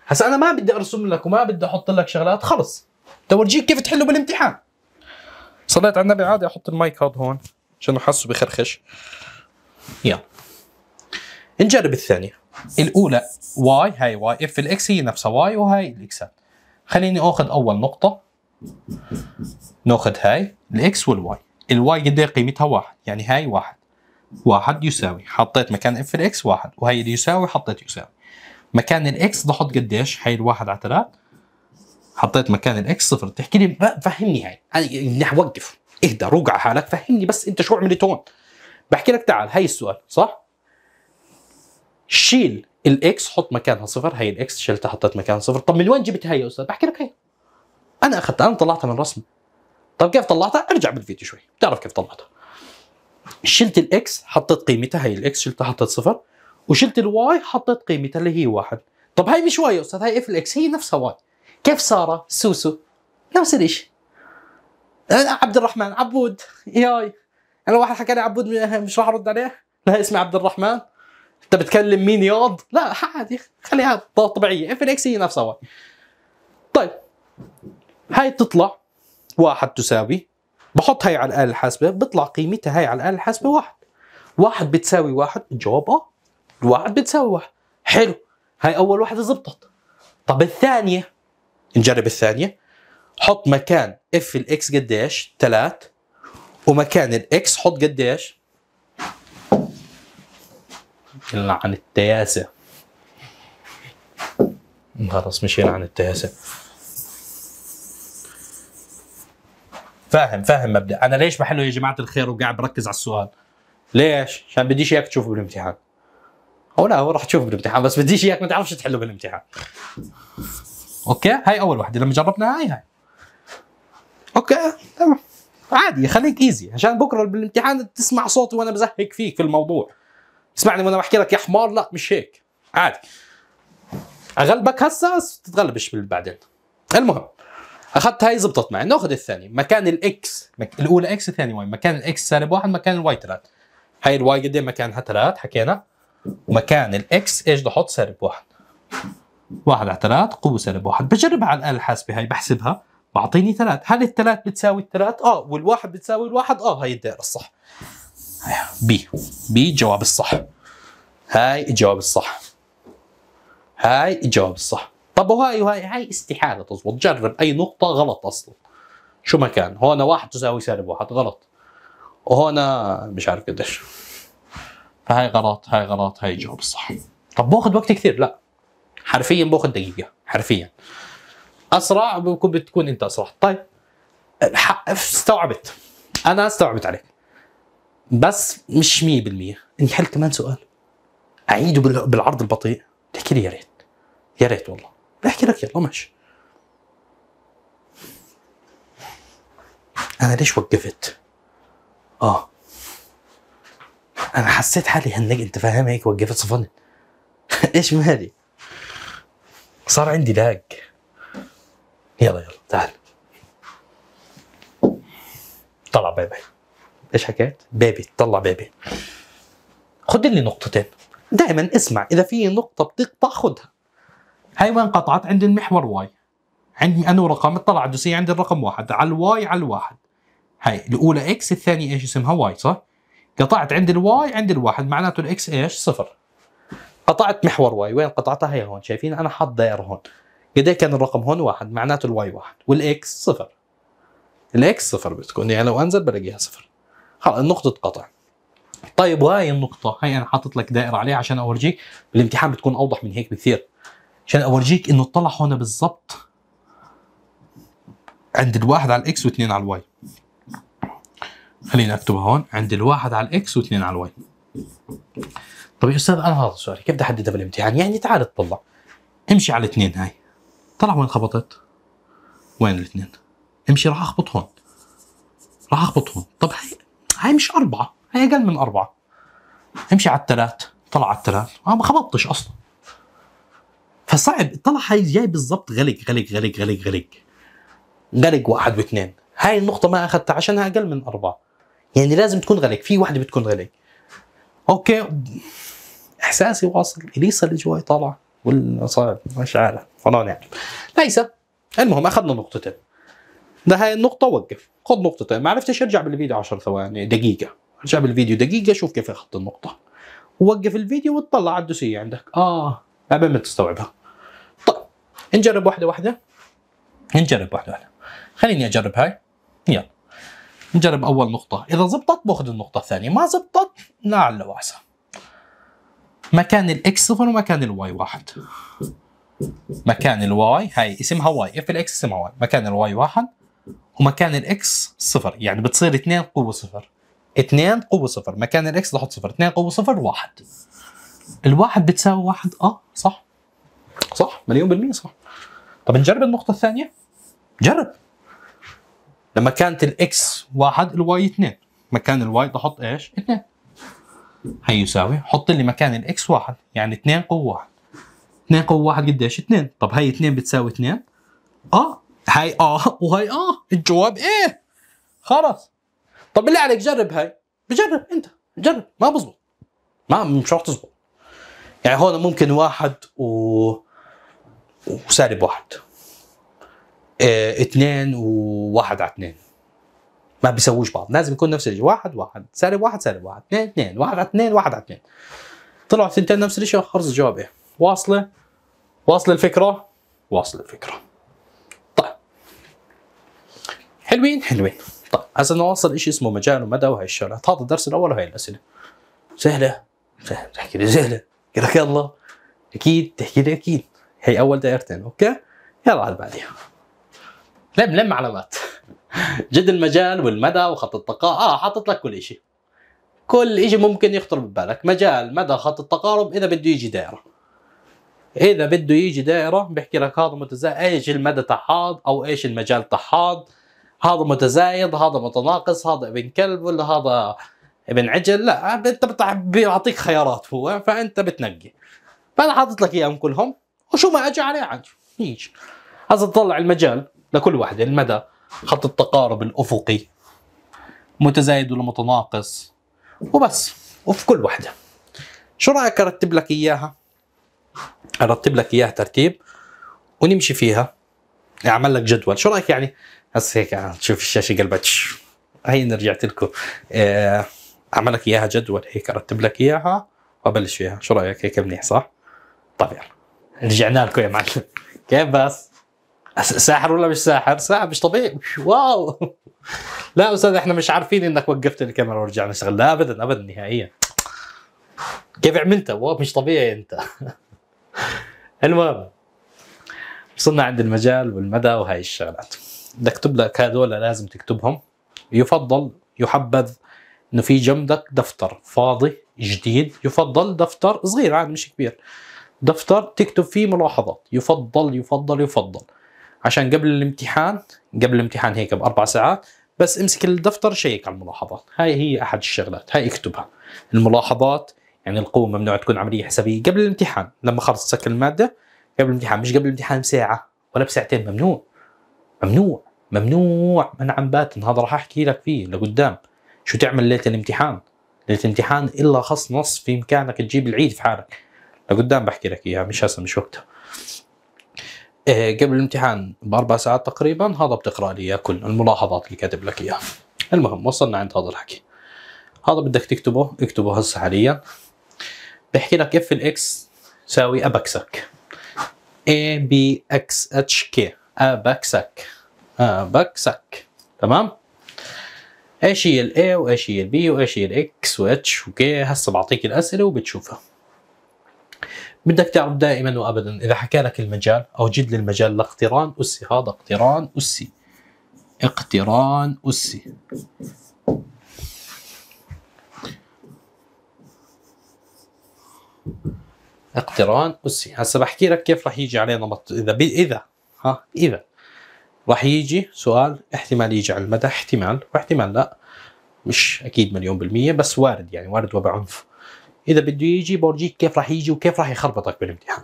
هسا انا ما بدي ارسم لك وما بدي احط لك شغلات خلص بدي اورجيك كيف تحله بالامتحان صليت على النبي عادي احط المايك هذا هون عشان حاسه بخرخش يلا نجرب الثانية الأولى واي هاي واي اف الإكس هي نفسها واي وهاي الإكسات خليني آخذ أول نقطة ناخذ هاي الإكس والواي الواي قد إيه قيمتها واحد يعني هاي واحد واحد يساوي حطيت مكان اف الإكس واحد وهي اللي يساوي حطيت يساوي مكان الاكس بحط قديش هي الواحد على ثلاث حطيت مكان الاكس صفر تحكي لي فهمني هاي يعني وقف اهدى روق على حالك فهمني بس انت شو عملت هون بحكي لك تعال هاي السؤال صح شيل الاكس حط مكانها صفر هي الاكس شلتها حطيت مكانها صفر طب من وين جبت هاي يا استاذ بحكي لك هي انا اخذتها انا طلعتها من رسم طب كيف طلعتها ارجع بالفيديو شوي بتعرف كيف طلعتها شلت الاكس حطيت قيمتها هي الاكس شلتها حطيت صفر وشلت الواي حطيت قيمتها اللي هي واحد طب هاي مش واي يا استاذ هاي اف الاكس هي نفسها واي كيف ساره سوسو نفس الشيء أه، عبد الرحمن عبود ياي انا واحد حكى لي عبود مش راح ارد عليه لا اسمي عبد الرحمن انت بتكلم مين ياض لا عادي خليها طبيعيه اف الاكس هي نفسها واي طيب هاي تطلع واحد تساوي بحط هاي على الآلة الحاسبة بطلع قيمتها هاي على الآلة الحاسبة واحد واحد بتساوي واحد الجواب اه الواحد بتسوح حلو هاي اول واحده زبطت طب الثانيه نجرب الثانيه حط مكان اف الاكس قديش 3 ومكان الاكس حط قديش عن التياسة خلص مشينا عن التياسة فاهم فاهم مبدأ أنا ليش بحله يا جماعة الخير وقاعد بركز على السؤال ليش؟ عشان بديش إياك تشوفه بالامتحان او لا هو راح تشوف بالامتحان بس بديش اياك ما تعرفش تحله بالامتحان اوكي هاي اول وحده لما جربناها هاي هاي اوكي تمام عادي خليك ايزي عشان بكره بالامتحان تسمع صوتي وانا بزهق فيك في الموضوع اسمعني وانا بحكي لك يا حمار لا مش هيك عادي اغلبك هسه تتغلبش بعدين المهم اخذت هاي زبطت معي ناخذ الثاني مكان الاكس الاولى اكس الثانيه واي مكان الاكس سالب واحد مكان الواي ثلاث هاي الواي قد ايه مكانها ثلاث حكينا ومكان الاكس ايش بدي احط سالب واحد واحد على ثلاث قوة سالب واحد بجربها على الآلة الحاسبة هاي بحسبها بعطيني ثلاث هل الثلاث بتساوي الثلاث؟ اه والواحد بتساوي الواحد اه هاي الدائرة الصح بي بي الجواب الصح هاي الجواب الصح هاي الجواب الصح طب وهاي وهاي هاي استحالة تزبط جرب أي نقطة غلط أصلا شو ما كان هون واحد تساوي سالب واحد غلط وهنا مش عارف قديش فهاي غلط هاي غلط هاي الجواب الصح طب باخذ وقت كثير لا حرفيا باخذ دقيقه حرفيا اسرع بكون بتكون انت اسرع طيب استوعبت انا استوعبت عليك بس مش 100% انحل كمان سؤال اعيده بالعرض البطيء تحكي لي يا ريت يا ريت والله بحكي لك يلا ماشي انا ليش وقفت اه انا حسيت حالي هنج انت فاهم هيك وقفت صفني ايش مالي صار عندي لاج يلا يلا تعال طلع بيبي ايش حكيت؟ بيبي طلع بيبي خد لي نقطتين دائما اسمع اذا في نقطة بتقطع خدها هاي وين قطعت عند المحور واي عندي انا رقم طلع الدوسية عندي الرقم واحد على الواي على الواحد هاي الاولى اكس الثانية ايش اسمها واي صح؟ قطعت عند الواي عند الواحد معناته الاكس ايش صفر قطعت محور واي وين قطعتها هي هون شايفين انا حاط دائره هون قد كان الرقم هون واحد معناته الواي واحد والاكس صفر الاكس صفر بتكون يعني لو انزل بلاقيها صفر خلاص النقطه قطع. طيب وهي النقطة هي أنا حاطط لك دائرة عليها عشان أورجيك بالامتحان بتكون أوضح من هيك بكثير عشان أورجيك إنه اطلع هون بالضبط عند الواحد على الإكس واثنين على الواي خلينا اكتبها هون عندي الواحد على الاكس واثنين على الواي طيب يا استاذ انا هذا سؤالي كيف بدي احددها بالامتحان يعني تعال اطلع امشي على الاثنين هاي طلع وين خبطت وين الاثنين امشي راح اخبط هون راح اخبط هون طب هاي هاي مش اربعه هاي اقل من اربعه امشي على الثلاث طلع على الثلاث ما خبطتش اصلا فصعب طلع هاي جاي بالضبط غلق غلق غلق غلق غلق غلق واحد واثنين هاي النقطه ما اخذتها عشانها اقل من اربعه يعني لازم تكون غلق في وحده بتكون غلق اوكي احساسي واصل اليسا اللي جواي طالعه ولا صعب مش عارف والله نعم يعني. ليس المهم اخذنا نقطتين ده هاي النقطه وقف خذ نقطتين ما عرفتش ارجع بالفيديو 10 ثواني دقيقه ارجع بالفيديو دقيقه شوف كيف اخذت النقطه وقف الفيديو وتطلع على الدوسيه عندك اه قبل ما تستوعبها طيب نجرب واحده واحده نجرب واحده واحده خليني اجرب هاي يلا نجرب اول نقطه اذا زبطت باخذ النقطه الثانيه ما زبطت لعل وعسى مكان الاكس صفر ومكان الواي واحد مكان الواي هاي اسمها واي اف الاكس اسمها واي مكان الواي واحد ومكان الاكس صفر يعني بتصير 2 قوة صفر 2 قوة صفر مكان الاكس بحط صفر 2 قوة صفر واحد الواحد بتساوي واحد اه صح صح مليون بالمية صح طب نجرب النقطة الثانية جرب لما كانت الاكس واحد الواي اثنين مكان الواي بحط ايش؟ هي هيساوي حط لي مكان الاكس واحد يعني اثنين قوة واحد اثنين قوة واحد قديش؟ اثنين طب هي اثنين بتساوي اثنين؟ اه هاي اه وهي اه الجواب ايه خلص طب اللي عليك جرب هاي بجرب انت جرب ما بزبط ما مش راح تزبط يعني هون ممكن واحد و وسالب واحد اه اثنين وواحد على اثنين ما بيسووش بعض لازم يكون نفس الشيء واحد واحد سالب واحد سالب واحد اثنين اثنين واحد على اثنين واحد على اثنين طلعوا الثنتين نفس الشيء خلص الجواب ايه واصله واصله الفكره واصله الفكره طيب حلوين حلوين طيب هسه نوصل شيء اسمه مجال ومدى وهي الشغلات هذا الدرس الاول وهي الاسئله سهله سهله تحكي لي سهله لك يلا اكيد تحكي لي اكيد هي اول دائرتين اوكي يلا على بعديها لم لم علامات جد المجال والمدى وخط التقارب اه حاطط لك كل شيء كل شيء ممكن يخطر ببالك مجال مدى خط التقارب اذا بده يجي دائره اذا بده يجي دائره بحكي لك هذا متزايد ايش المدى تحاض او ايش المجال تحاض هذا متزايد هذا متناقص هذا ابن كلب ولا هذا ابن عجل لا انت بيعطيك خيارات هو فانت بتنقي فانا حاطط لك اياهم كلهم وشو ما اجى عليه عاد هيج هسه تطلع المجال لكل واحد المدى يعني خط التقارب الافقي متزايد ولا متناقص وبس وفي كل واحده شو رايك ارتب لك اياها ارتب لك اياها ترتيب ونمشي فيها اعمل لك جدول شو رايك يعني هسه هيك آه، تشوف الشاشه قلبت هي رجعت لكم آه، اعمل لك اياها جدول هيك ارتب لك اياها وابلش فيها شو رايك هيك منيح صح طيب يلا رجعنا لكم يا معلم كيف بس ساحر ولا مش ساحر؟ ساحر مش طبيعي واو لا استاذ احنا مش عارفين انك وقفت الكاميرا ورجعنا نشتغل لا ابدا ابدا نهائيا كيف عملتها؟ واو مش طبيعي انت المهم وصلنا عند المجال والمدى وهي الشغلات بدك تكتب لك هذول لازم تكتبهم يفضل يحبذ انه في جنبك دفتر فاضي جديد يفضل دفتر صغير عادي مش كبير دفتر تكتب فيه ملاحظات يفضل يفضل يفضل, يفضل. عشان قبل الامتحان قبل الامتحان هيك باربع ساعات بس امسك الدفتر شيك على الملاحظات هاي هي احد الشغلات هاي اكتبها الملاحظات يعني القوة ممنوع تكون عملية حسابية قبل الامتحان لما خلص تسكر المادة قبل الامتحان مش قبل الامتحان بساعة ولا بساعتين ممنوع ممنوع ممنوع عم باتن هذا راح احكي لك فيه لقدام شو تعمل ليلة الامتحان ليلة الامتحان الا خص نص في امكانك تجيب العيد في حالك لقدام بحكي لك اياها مش هسه مش وقتها إيه، قبل الامتحان باربع ساعات تقريبا هذا بتقرا لي اياه كل الملاحظات اللي كاتب لك اياها المهم وصلنا عند هذا الحكي هذا بدك تكتبه اكتبه هسه حاليا بحكي لك اف الاكس تساوي ابكسك اي بي اكس اتش كي ابكسك ابكسك تمام ايش هي الاي وايش هي البي وايش هي الاكس واتش وكي هسه بعطيك الاسئله وبتشوفها بدك تعرف دائما وابدا اذا حكى لك المجال او جد للمجال لاقتران اسي هذا اقتران اسي اقتران اسي اقتران اسي هسه بحكي لك كيف راح يجي عليه نمط اذا ب... اذا ها اذا راح يجي سؤال احتمال يجي على المدى احتمال واحتمال لا مش اكيد مليون بالمية بس وارد يعني وارد وبعنف اذا بده يجي بورجيك كيف راح يجي وكيف راح يخربطك بالامتحان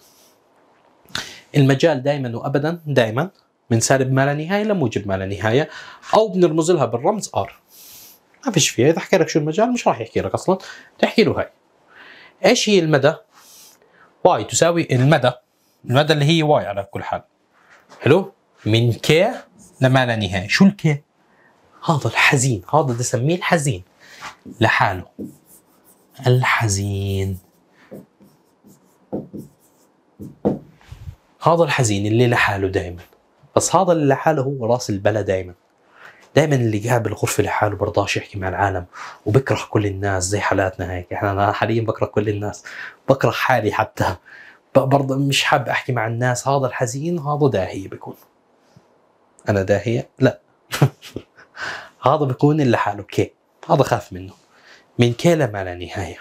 المجال دائما وابدا دائما من سالب ما لا نهايه لموجب ما لا نهايه او بنرمز لها بالرمز ار ما فيش فيها اذا حكى لك شو المجال مش راح يحكي لك اصلا تحكي له هاي ايش هي المدى واي تساوي المدى المدى اللي هي واي على كل حال حلو من كي لما لا نهايه شو الكي هذا الحزين هذا بدي اسميه الحزين لحاله الحزين هذا الحزين اللي لحاله دائما بس هذا اللي لحاله هو راس البلا دائما دائما اللي قاعد بالغرفه لحاله برضاش يحكي مع العالم وبكره كل الناس زي حالاتنا هيك احنا يعني انا حاليا بكره كل الناس بكره حالي حتى برضه مش حاب احكي مع الناس هذا الحزين هذا داهيه بكون انا داهيه لا هذا بكون اللي حاله كي هذا خاف منه من كي لما لا نهاية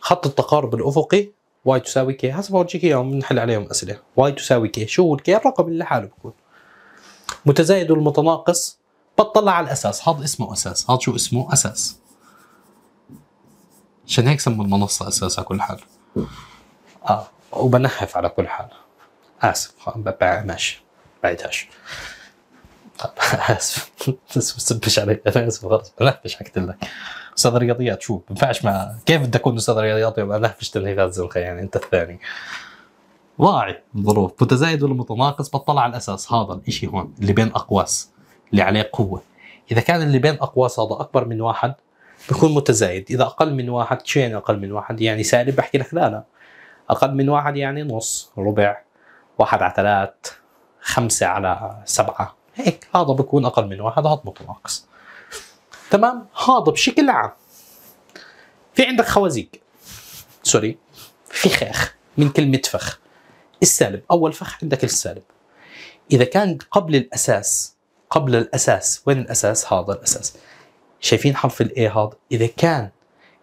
خط التقارب الأفقي واي تساوي كي هسه بورجيك اياهم بنحل عليهم أسئلة واي تساوي كي شو هو الكي الرقم اللي لحاله بكون متزايد والمتناقص بطلع على الأساس هذا اسمه أساس هذا شو اسمه أساس عشان هيك سموا المنصة أساس على كل حال آه وبنحف على كل حال آسف ماشي بعيدهاش طب آسف بس ما علي أنا آسف خلص بنحفش حكيت لك استاذ رياضيات شو ما ينفعش مع كيف بدي اكون استاذ رياضيات وابقى لهفش تلهيفات زلخه يعني انت الثاني ضاعي الظروف متزايد ولا متناقص بطلع على الاساس هذا الاشي هون اللي بين اقواس اللي عليه قوه اذا كان اللي بين اقواس هذا اكبر من واحد بيكون متزايد اذا اقل من واحد شو يعني اقل من واحد يعني سالب بحكي لك لا لا اقل من واحد يعني نص ربع واحد على ثلاث خمسة على سبعة هيك هذا بكون أقل من واحد هذا متناقص تمام هذا بشكل عام في عندك خوازيق سوري فخاخ من كلمه فخ السالب اول فخ عندك السالب اذا كان قبل الاساس قبل الاساس وين الاساس هذا الاساس شايفين حرف الاي هذا اذا كان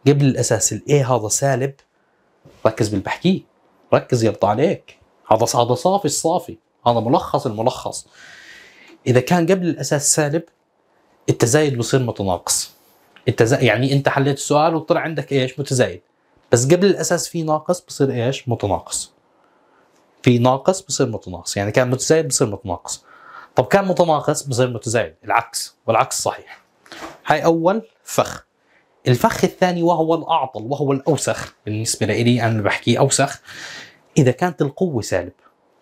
قبل الاساس الاي هذا سالب ركز باللي بحكيه ركز يرضى عليك هذا هذا صافي الصافي هذا ملخص الملخص اذا كان قبل الاساس سالب التزايد بصير متناقص التز... يعني انت حليت السؤال وطلع عندك ايش متزايد بس قبل الاساس في ناقص بصير ايش متناقص في ناقص بصير متناقص يعني كان متزايد بصير متناقص طب كان متناقص بصير متزايد العكس والعكس صحيح هاي اول فخ الفخ الثاني وهو الاعطل وهو الاوسخ بالنسبه لي انا اللي بحكيه اوسخ اذا كانت القوه سالب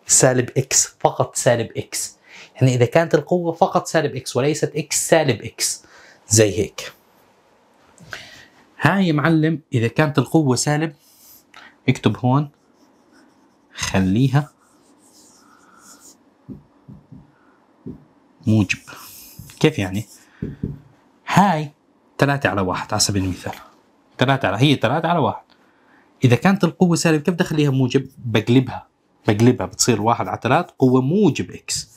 سالب اكس فقط سالب اكس يعني إذا كانت القوة فقط سالب إكس وليست إكس سالب إكس زي هيك هاي يا معلم إذا كانت القوة سالب اكتب هون خليها موجب كيف يعني؟ هاي ثلاثة على واحد على سبيل المثال ثلاثة على هي ثلاثة على واحد إذا كانت القوة سالب كيف بدي أخليها موجب؟ بقلبها بقلبها بتصير واحد على ثلاث قوة موجب إكس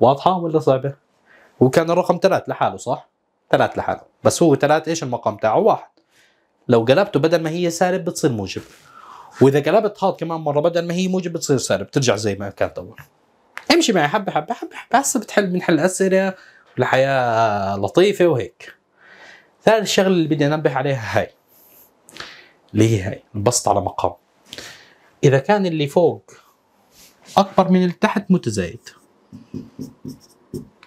واضحه ولا صعبه؟ وكان الرقم ثلاث لحاله صح؟ ثلاث لحاله بس هو ثلاث ايش المقام تاعه؟ واحد لو قلبته بدل ما هي سالب بتصير موجب واذا قلبت هاد كمان مره بدل ما هي موجب بتصير سالب بترجع زي ما كانت اول امشي معي حبه حبه حبه حبه هسه بتحل بنحل اسئله الحياة لطيفه وهيك ثالث شغله اللي بدي انبه عليها هاي اللي هي هاي انبسط على مقام اذا كان اللي فوق اكبر من اللي تحت متزايد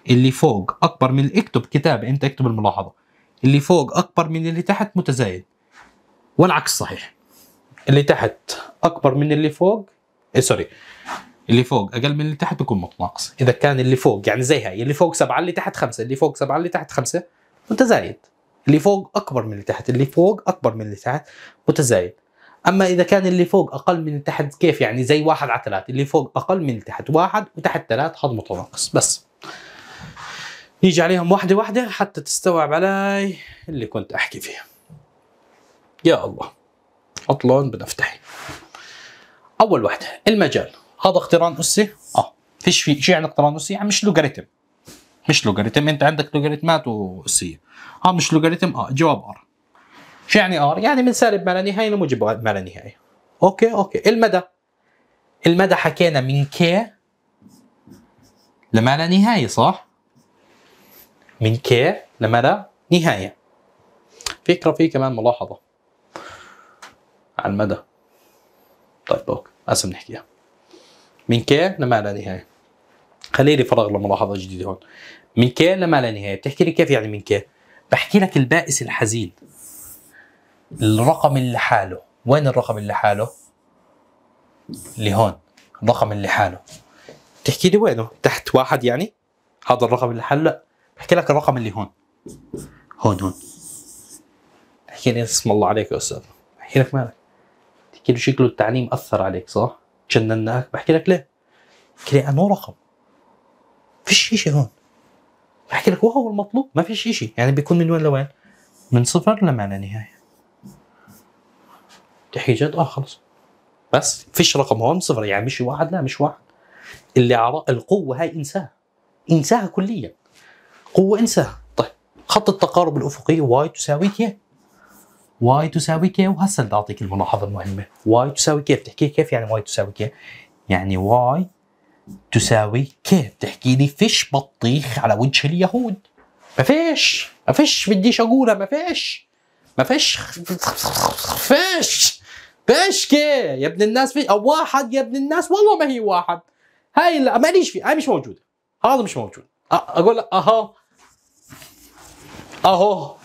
اللي فوق اكبر من اكتب كتاب انت اكتب الملاحظه اللي فوق اكبر من اللي تحت متزايد والعكس صحيح اللي تحت اكبر من اللي فوق إيه سوري اللي فوق اقل من اللي تحت بيكون متناقص اذا كان اللي فوق يعني زي هاي اللي فوق سبعه اللي تحت خمسه اللي فوق سبعه اللي تحت خمسه متزايد اللي فوق اكبر من اللي تحت اللي فوق اكبر من اللي تحت متزايد اما اذا كان اللي فوق اقل من تحت كيف يعني زي واحد على ثلاث اللي فوق اقل من تحت واحد وتحت ثلاث هذا متناقص بس نيجي عليهم واحده واحده حتى تستوعب علي اللي كنت احكي فيه يا الله اطلون بنفتحي اول واحده المجال هذا اقتران اسي اه فيش في شو يعني اقتران اسي يعني مش لوغاريتم مش لوغاريتم انت عندك لوغاريتمات واسيه اه مش لوغاريتم اه جواب ار شو يعني ار؟ يعني من سالب ما لا نهايه لموجب ما لا نهايه. اوكي اوكي، المدى؟ المدى حكينا من كي لما لا نهايه صح؟ من كي لما لا نهايه. فكره في كمان ملاحظه على المدى. طيب اوكي هسه بنحكيها. من كي لما لا نهايه. خلي لي فراغ لملاحظه جديده هون. من كي لما لا نهايه، بتحكي لي كيف يعني من كي؟ بحكي لك البائس الحزين الرقم اللي حاله وين الرقم اللي حاله لهون الرقم اللي حاله تحكي لي وينه تحت واحد يعني هذا الرقم اللي حاله لا بحكي لك الرقم اللي هون هون هون احكي لي اسم الله عليك يا استاذ بحكي لك مالك تحكي لي شكله التعليم اثر عليك صح جننناك بحكي لك ليه كلي لي رقم فيش شيء هون بحكي لك وهو المطلوب ما فيش شيء يعني بيكون من وين لوين من صفر لما لا نهايه تحيجات اه خلاص بس فيش رقم هون صفر يعني مش واحد لا مش واحد اللي عرا... القوه هاي انساها انساها كليا قوه انساها طيب خط التقارب الافقي واي تساوي كي واي تساوي كي وهسه بدي اعطيك الملاحظه المهمه واي تساوي كي بتحكي كيف يعني واي تساوي كي يعني واي تساوي كي بتحكي لي فيش بطيخ على وجه اليهود ما فيش ما فيش بديش اقولها ما فيش ما فيش فيش بشكي يا ابن الناس في او واحد يا ابن الناس والله ما هي واحد هاي لا ماليش فيه هاي مش موجوده هذا مش موجود اقول اها اهو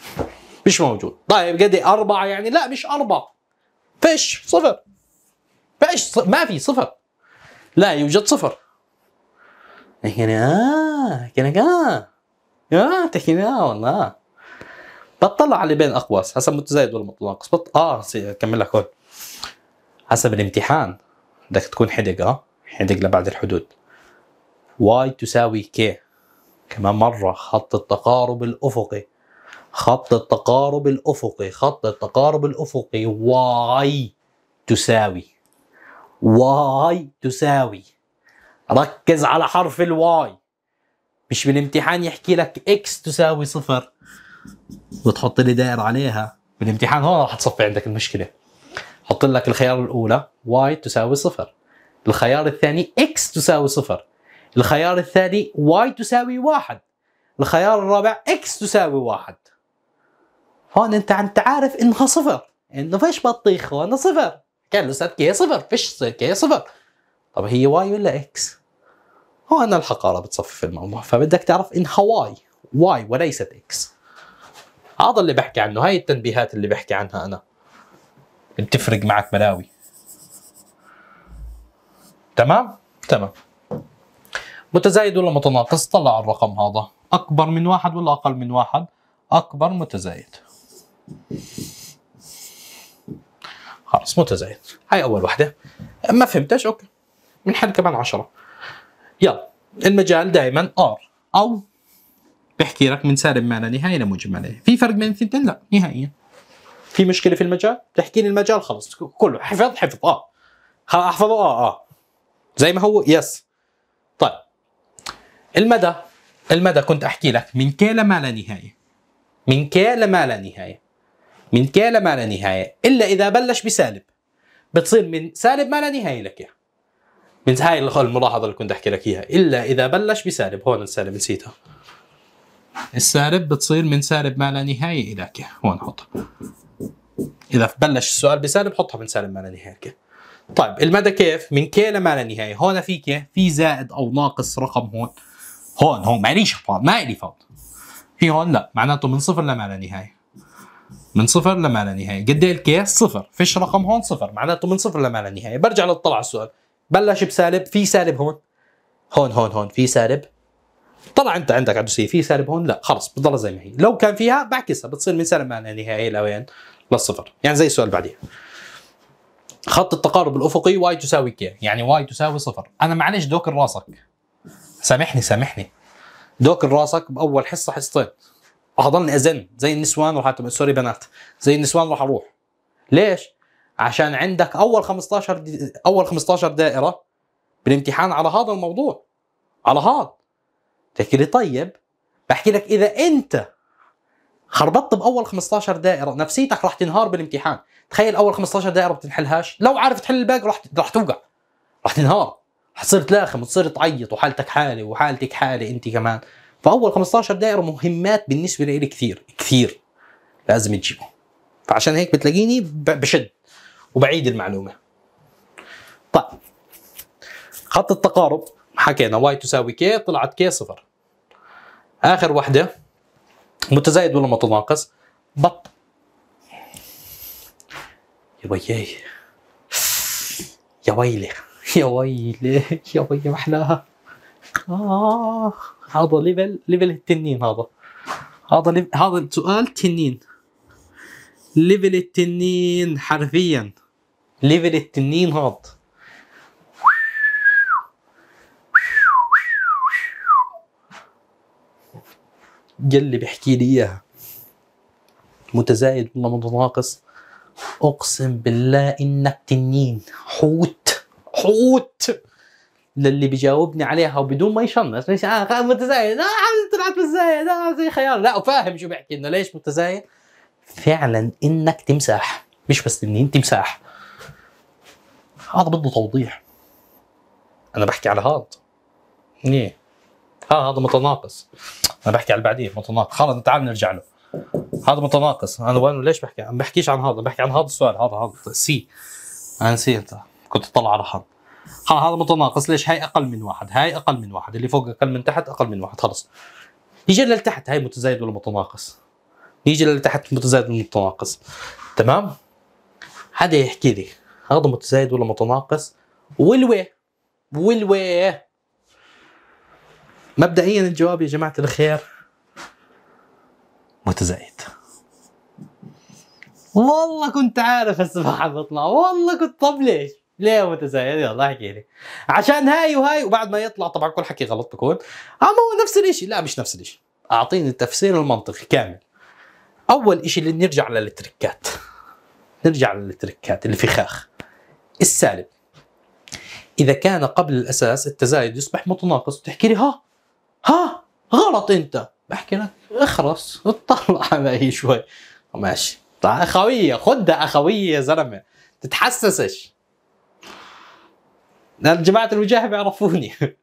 مش موجود طيب قد إيه؟ أربعة يعني لا مش أربعة فيش صفر فيش ص... ما في صفر لا يوجد صفر هنا آه، آه. هنا يا اه والله بطلع على بين اقواس حسب متزايد ولا متناقص بط اه كمل لك هون حسب الامتحان بدك تكون حدق حدق لبعد الحدود واي تساوي كي كمان مرة خط التقارب الأفقي خط التقارب الأفقي خط التقارب الأفقي واي تساوي واي تساوي ركز على حرف الواي مش بالامتحان يحكي لك اكس تساوي صفر وتحط لي دائرة عليها بالامتحان هون راح تصفي عندك المشكلة حط لك الخيار الاولى y تساوي صفر الخيار الثاني x تساوي صفر الخيار الثاني y تساوي واحد الخيار الرابع x تساوي واحد هون انت انت عارف انها صفر انه فيش بطيخ هون صفر كان الاستاذ كي صفر فيش كي صفر طب هي واي ولا اكس هون الحقاره بتصفف الموضوع فبدك تعرف انها واي واي وليست اكس هذا اللي بحكي عنه هاي التنبيهات اللي بحكي عنها انا بتفرق معك بلاوي تمام تمام متزايد ولا متناقص طلع الرقم هذا اكبر من واحد ولا اقل من واحد اكبر متزايد خلاص متزايد هاي اول وحده ما فهمتش اوكي بنحل كمان عشرة يلا المجال دائما ار او بحكي لك من سالب ما لا نهايه لموجب ما لا نهايه في فرق بين الثنتين لا نهائيا في مشكله في المجال تحكي لي المجال خلص كله حفظ حفظ اه احفظه اه اه زي ما هو يس طيب المدى المدى كنت احكي لك من ك لما لا نهايه من ك لما لا نهايه من ك لما لا نهايه الا اذا بلش بسالب بتصير من سالب ما لا نهايه لك من هاي الملاحظه اللي كنت احكي لك اياها الا اذا بلش بسالب هون السالب نسيتها السالب بتصير من سالب ما لا نهايه الى ك هون حطها اذا بلش السؤال بسالب حطها من سالب ما لا نهايه كي. طيب المدى كيف من كي لما لا نهايه هون في كي في زائد او ناقص رقم هون هون هون ما ليش ما لي فاض في هون لا معناته من صفر لما لا نهايه من صفر لما لا نهايه قد ايه الكي صفر فيش رقم هون صفر معناته من صفر لما لا نهايه برجع للطلع على السؤال بلش بسالب في سالب هون هون هون هون في سالب طلع انت عندك عدسيه في سالب هون لا خلص بتضل زي ما هي لو كان فيها بعكسها بتصير من سالب ما لا نهايه لوين للصفر يعني زي السؤال بعديها خط التقارب الافقي واي تساوي كي يعني واي تساوي صفر انا معلش دوكر راسك سامحني سامحني دوكر راسك باول حصه حصتين هضلني ازن زي النسوان راح سوري بنات زي النسوان راح اروح ليش عشان عندك اول 15 دي... اول 15 دائره بالامتحان على هذا الموضوع على هذا تحكي لي طيب بحكي لك اذا انت خربطت باول 15 دائره نفسيتك راح تنهار بالامتحان تخيل اول 15 دائره بتنحلهاش لو عارف تحل الباقي راح راح توقع راح تنهار تصير تلاخم وتصير تعيط وحالتك حاله وحالتك حاله انت كمان فاول 15 دائره مهمات بالنسبه لي كثير كثير لازم تجيبه فعشان هيك بتلاقيني بشد وبعيد المعلومه طيب خط التقارب حكينا واي تساوي كي طلعت كي صفر اخر وحده متزايد ولا متناقص بط يا ويلي يا ويلي يا ويلي يا ويلي محلاها آه هذا ليفل ليفل التنين هذا هذا هذا السؤال تنين ليفل التنين حرفيا ليفل التنين هذا قال لي بيحكي لي اياها متزايد ولا متناقص اقسم بالله انك تنين حوت حوت للي بيجاوبني عليها وبدون ما يشنس ليش اه متزايد اه طلعت متزايد اه زي خيار لا وفاهم شو بحكي لنا ليش متزايد فعلا انك تمساح مش بس تنين تمساح هذا بده توضيح انا بحكي على هذا ليه هذا متناقص انا بحكي على بعديه متناقض خلص تعال نرجع له هذا متناقص انا وين ليش بحكي ما بحكيش عن هذا بحكي عن هذا السؤال هذا هذا سي انا نسيت كنت اطلع على حد خلص هذا متناقص ليش هاي اقل من واحد هاي اقل من واحد اللي فوق اقل من تحت اقل من واحد خلص يجي لتحت هاي متزايد ولا متناقص يجي لتحت متزايد ولا متناقص تمام حدا يحكي لي هذا متزايد ولا متناقص والوي والوي مبدئيا الجواب يا جماعة الخير متزايد والله كنت عارف هسه حتطلع والله كنت طب ليش؟ ليه متزايد يلا احكي لي عشان هاي وهاي وبعد ما يطلع طبعا كل حكي غلط بكون اما هو نفس الاشي لا مش نفس الاشي اعطيني التفسير المنطقي كامل اول اشي اللي نرجع للتركات نرجع للتركات الفخاخ السالب اذا كان قبل الاساس التزايد يصبح متناقص بتحكي لي ها ها غلط انت بحكي لك اخرس إيه، اطلع علي شوي ماشي طيب اخويه خدها اخويه يا زلمه تتحسسش جماعه الوجاه بيعرفوني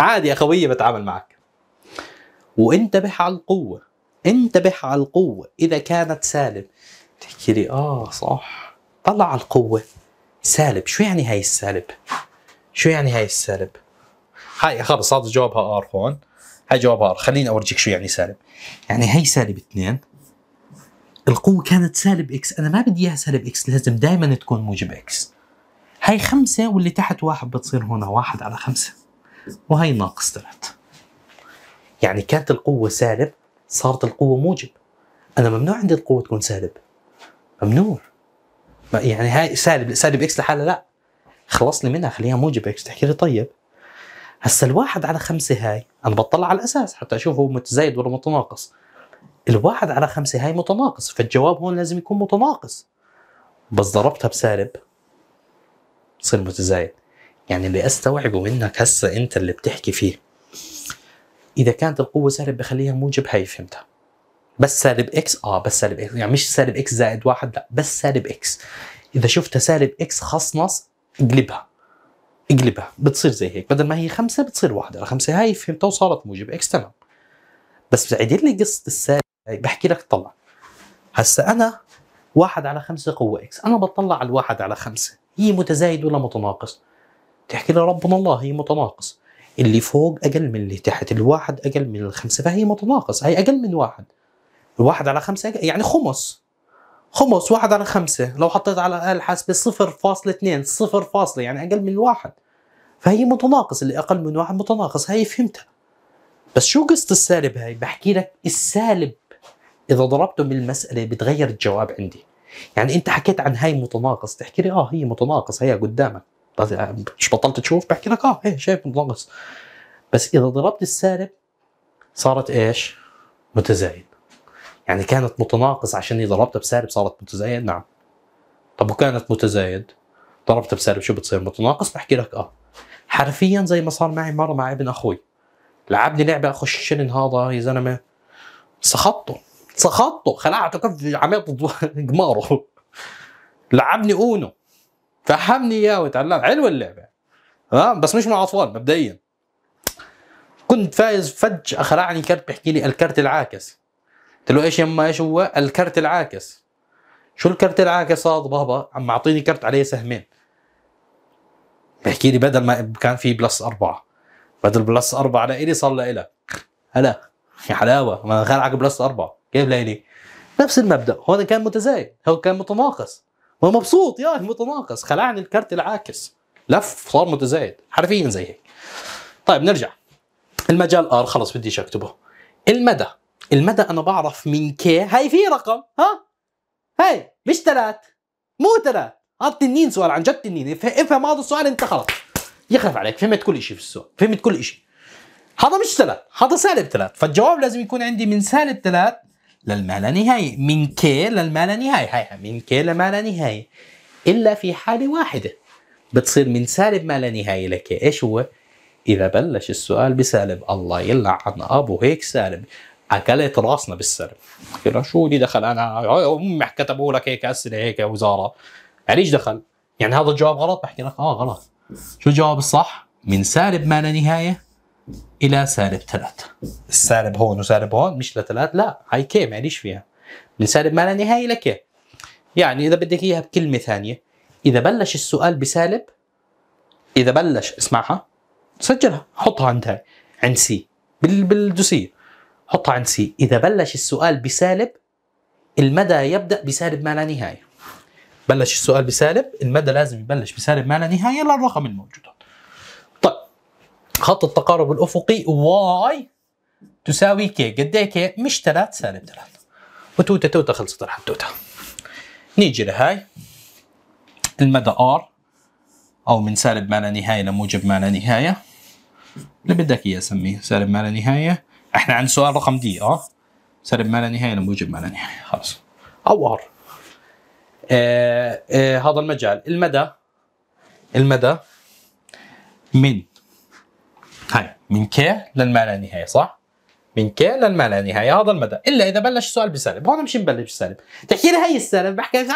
عادي اخويه بتعامل معك وانتبه على القوه انتبه على القوه اذا كانت سالب تحكي لي اه صح طلع على القوه سالب شو يعني هاي السالب شو يعني هاي السالب هاي خلص هذا جوابها ار هون هاي جوابها ار خليني اورجيك شو يعني سالب يعني هي سالب 2 القوه كانت سالب اكس انا ما بدي اياها سالب اكس لازم دائما تكون موجب اكس هاي خمسة واللي تحت واحد بتصير هنا واحد على خمسة وهي ناقص ثلاث يعني كانت القوة سالب صارت القوة موجب أنا ممنوع عندي القوة تكون سالب ممنوع يعني هاي سالب سالب اكس لحالها لا خلص لي منها خليها موجب اكس تحكي لي طيب هسا الواحد على خمسة هاي أنا بطلع على الأساس حتى أشوف هو متزايد ولا متناقص الواحد على خمسة هاي متناقص فالجواب هون لازم يكون متناقص بس ضربتها بسالب بصير متزايد يعني اللي استوعبه منك هسا انت اللي بتحكي فيه اذا كانت القوه سالب بخليها موجب هاي فهمتها بس سالب اكس اه بس سالب اكس يعني مش سالب اكس زائد واحد لا بس سالب اكس اذا شفتها سالب اكس خصنص اقلبها اقلبها بتصير زي هيك بدل ما هي خمسه بتصير واحده الخمسه هاي فهمتها وصارت موجب اكس تمام بس بتعدل لي قصه السالب هاي بحكي لك طلع هسا انا واحد على خمسة قوة اكس انا بطلع على الواحد على خمسة هي متزايد ولا متناقص تحكي لي ربنا الله هي متناقص اللي فوق اقل من اللي تحت الواحد اقل من الخمسة فهي متناقص هي اقل من واحد الواحد على خمسة يعني خمس خمس واحد على خمسة لو حطيت على الآلة الحاسبة صفر فاصلة اثنين صفر فاصلة يعني أقل من واحد فهي متناقص اللي أقل من واحد متناقص هاي فهمتها بس شو قصة السالب هاي بحكي لك السالب إذا ضربته بالمسألة بتغير الجواب عندي يعني أنت حكيت عن هاي متناقص تحكي لي آه هي متناقص هي قدامك مش طيب، بطلت تشوف بحكي لك آه هي شايف متناقص بس إذا ضربت السالب صارت إيش متزايد يعني كانت متناقص عشان ضربتها بسالب صارت متزايد نعم طب وكانت متزايد ضربتها بسالب شو بتصير متناقص بحكي لك اه حرفيا زي ما صار معي مره مع ابن اخوي لعبني لعبه اخش الشنن هذا يا زلمه سخطته سخطته خلعته كف عملت قماره لعبني اونو فهمني اياه وتعلم حلوه اللعبه اه بس مش مع اطفال مبدئيا كنت فايز فجاه خلعني كرت بيحكي لي الكرت العاكس قلت له ايش يما ايش هو؟ الكرت العاكس شو الكرت العاكس هذا بابا عم اعطيني كرت عليه سهمين بحكي لي بدل ما كان في بلس أربعة بدل بلس أربعة لإلي صار لإلك هلا يا حلاوة ما خلعك بلس أربعة كيف لإلي نفس المبدأ هون كان متزايد هو كان متناقص هو مبسوط يا متناقص خلعني الكرت العاكس لف صار متزايد حرفيا زي هيك طيب نرجع المجال ار خلص بديش اكتبه المدى المدى انا بعرف من كي هاي في رقم ها هاي مش ثلاث مو ثلاث هذا تنين سؤال عن جد تنين افهم هذا السؤال انت خلص يخرب عليك فهمت كل شيء في السؤال فهمت كل شيء هذا مش ثلاث هذا سالب ثلاث فالجواب لازم يكون عندي من سالب ثلاث للما لا نهاية من كي للما لا نهاية هاي من كي لما لا نهاية إلا في حالة واحدة بتصير من سالب ما لا نهاية لك إيش هو؟ إذا بلش السؤال بسالب الله يلعن أبو هيك سالب اكلت راسنا بالسلم كده شو دي دخل انا امي كتبوا لك هيك اسئله هيك وزاره عليش يعني دخل يعني هذا الجواب غلط بحكي لك اه غلط شو الجواب الصح من سالب ما لا نهايه الى سالب ثلاث السالب هون وسالب هون مش لثلاث لا هاي كي ما ليش فيها من سالب ما لا نهايه لكي يعني اذا بدك اياها بكلمه ثانيه اذا بلش السؤال بسالب اذا بلش اسمعها سجلها حطها عندها عند سي بالدوسيه حطها عند سي إذا بلش السؤال بسالب المدى يبدأ بسالب ما لا نهاية بلش السؤال بسالب المدى لازم يبلش بسالب ما لا نهاية للرقم الموجود طيب خط التقارب الأفقي واي تساوي كي قد ايه كي مش 3 سالب 3 وتوتة توتة خلصت الحدوتة نيجي لهاي المدى ار او من سالب ما لا نهايه لموجب ما لا نهايه اللي بدك اياه سميه سالب ما لا نهايه احنا عند سؤال رقم دي اه سالب ما لا نهايه لموجب ما لا نهايه خلاص او ار آه آه هذا المجال المدى المدى من هاي من كي للما لا نهايه صح؟ من كي للما لا نهايه هذا المدى الا اذا بلش السؤال بسالب هون مش مبلش بسالب تحكي لي هي السالب بحكي لك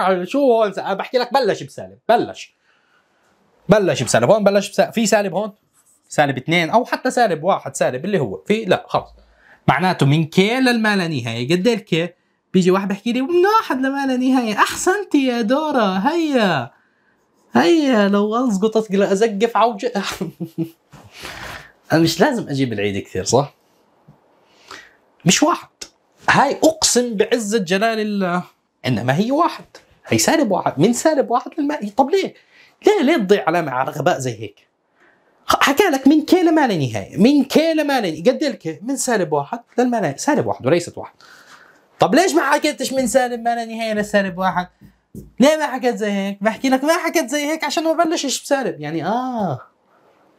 آه، شو هون بحكي لك بلش بسالب بلش بلش بسالب هون بلش بسالب في سالب هون سالب 2 او حتى سالب 1 سالب اللي هو في لا خلص معناته من كي للما لا نهايه قد ايه الكي بيجي واحد بحكي لي من واحد لما لا نهايه احسنت يا دورا هيا هيا لو ازقطت ازقف عوج انا مش لازم اجيب العيد كثير صح مش واحد هاي اقسم بعزه جلال الله انما هي واحد هي سالب واحد من سالب واحد للما طب ليه ليه ليه تضيع علامه على غباء زي هيك حكى لك من كي لما لا نهايه من كي لما لا قد لك من سالب واحد للما سالب واحد وليست واحد طب ليش ما حكيتش من سالب ما لا نهايه لسالب واحد ليه ما حكيت زي هيك بحكي لك ما حكيت زي هيك عشان ما بلشش بسالب يعني اه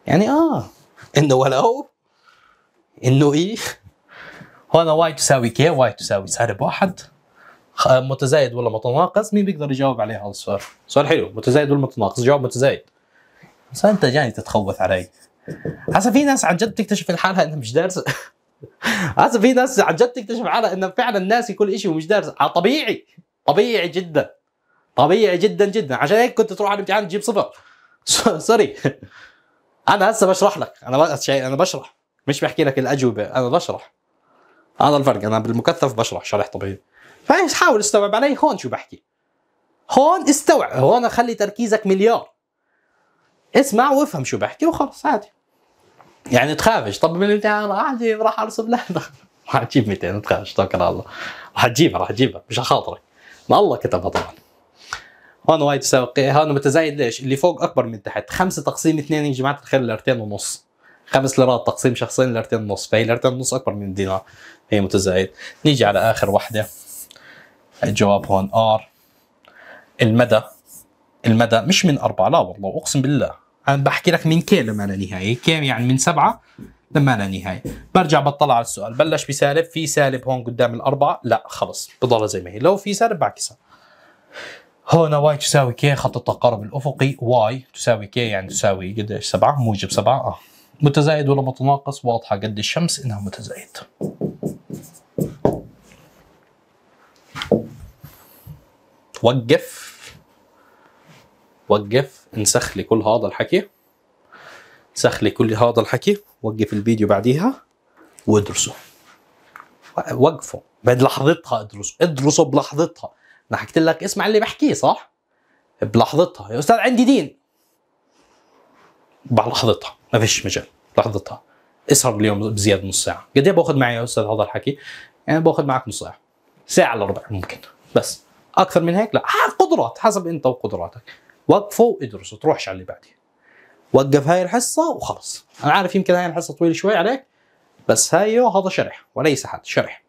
يعني اه انه ولو انه ايه هنا واي تساوي كي واي تساوي سالب واحد متزايد ولا متناقص مين بيقدر يجاوب عليها هذا السؤال؟ سؤال حلو متزايد ولا متناقص؟ جواب متزايد بس انت جاي تتخوث علي هسه في ناس عن جد تكتشف لحالها انها مش دارسه هسه في ناس عن جد تكتشف حالها انها فعلا ناسي كل شيء ومش دارسه آه، طبيعي طبيعي جدا طبيعي جدا جدا عشان هيك كنت تروح على الامتحان تجيب صفر سوري انا هسه بشرح لك انا انا بشرح مش بحكي لك الاجوبه انا بشرح هذا الفرق انا بالمكثف بشرح شرح طبيعي فحاول استوعب علي هون شو بحكي هون استوعب هون خلي تركيزك مليار اسمع وافهم شو بحكي وخلص عادي يعني تخافش طب انا عادي راح ارسم لحظه راح تجيب 200 ما تخافش توكل على الله راح تجيبها راح تجيبها مش خاطرك ما الله كتبها طبعا هون وايد تساوي هون متزايد ليش؟ اللي فوق اكبر من تحت خمسه تقسيم اثنين يا جماعه الخير لارتين ونص خمس ليرات تقسيم شخصين لارتين ونص فهي لارتين ونص اكبر من الدينار هي متزايد نيجي على اخر واحده الجواب هون ار المدى المدى مش من أربعة لا والله أقسم بالله انا بحكي لك من كي لما لا نهايه كام يعني من سبعه لما لا نهايه برجع بطلع على السؤال بلش بسالب في سالب هون قدام الاربعه لا خلص بضلها زي ما هي لو في سالب بعكسها هون واي تساوي كي خط التقارب الافقي واي تساوي كي يعني تساوي قديش سبعه موجب سبعه اه متزايد ولا متناقص واضحه قد الشمس انها متزايد وقف وقف انسخ لي كل هذا الحكي انسخ لي كل هذا الحكي وقف الفيديو بعديها وادرسه وقفه بلحظتها ادرسه ادرسه بلحظتها انا حكيت لك اسمع اللي بحكيه صح بلحظتها يا استاذ عندي دين بلحظتها ما فيش مجال لحظتها اسهر اليوم بزياده نص ساعه قد ايه باخذ معي يا استاذ هذا الحكي يعني باخذ معك نص ساعه ساعه الا ربع ممكن بس اكثر من هيك لا قدرات حسب انت وقدراتك وقفوا وادرسه تروحش على اللي بعديه وقف هاي الحصه وخلص انا عارف يمكن هاي الحصه طويله شوي عليك بس هاي هذا شرح وليس حد شرح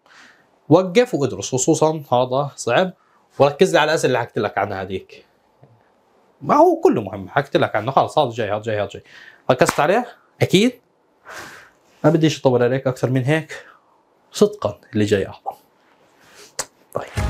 وقف وادرس خصوصا هذا صعب وركز لي على الاسئله اللي حكيت لك عنها هذيك ما هو كله مهم حكيت لك عنه خلص هذا جاي هذا جاي هذا جاي ركزت عليه اكيد ما بديش اطول عليك اكثر من هيك صدقا اللي جاي اعظم طيب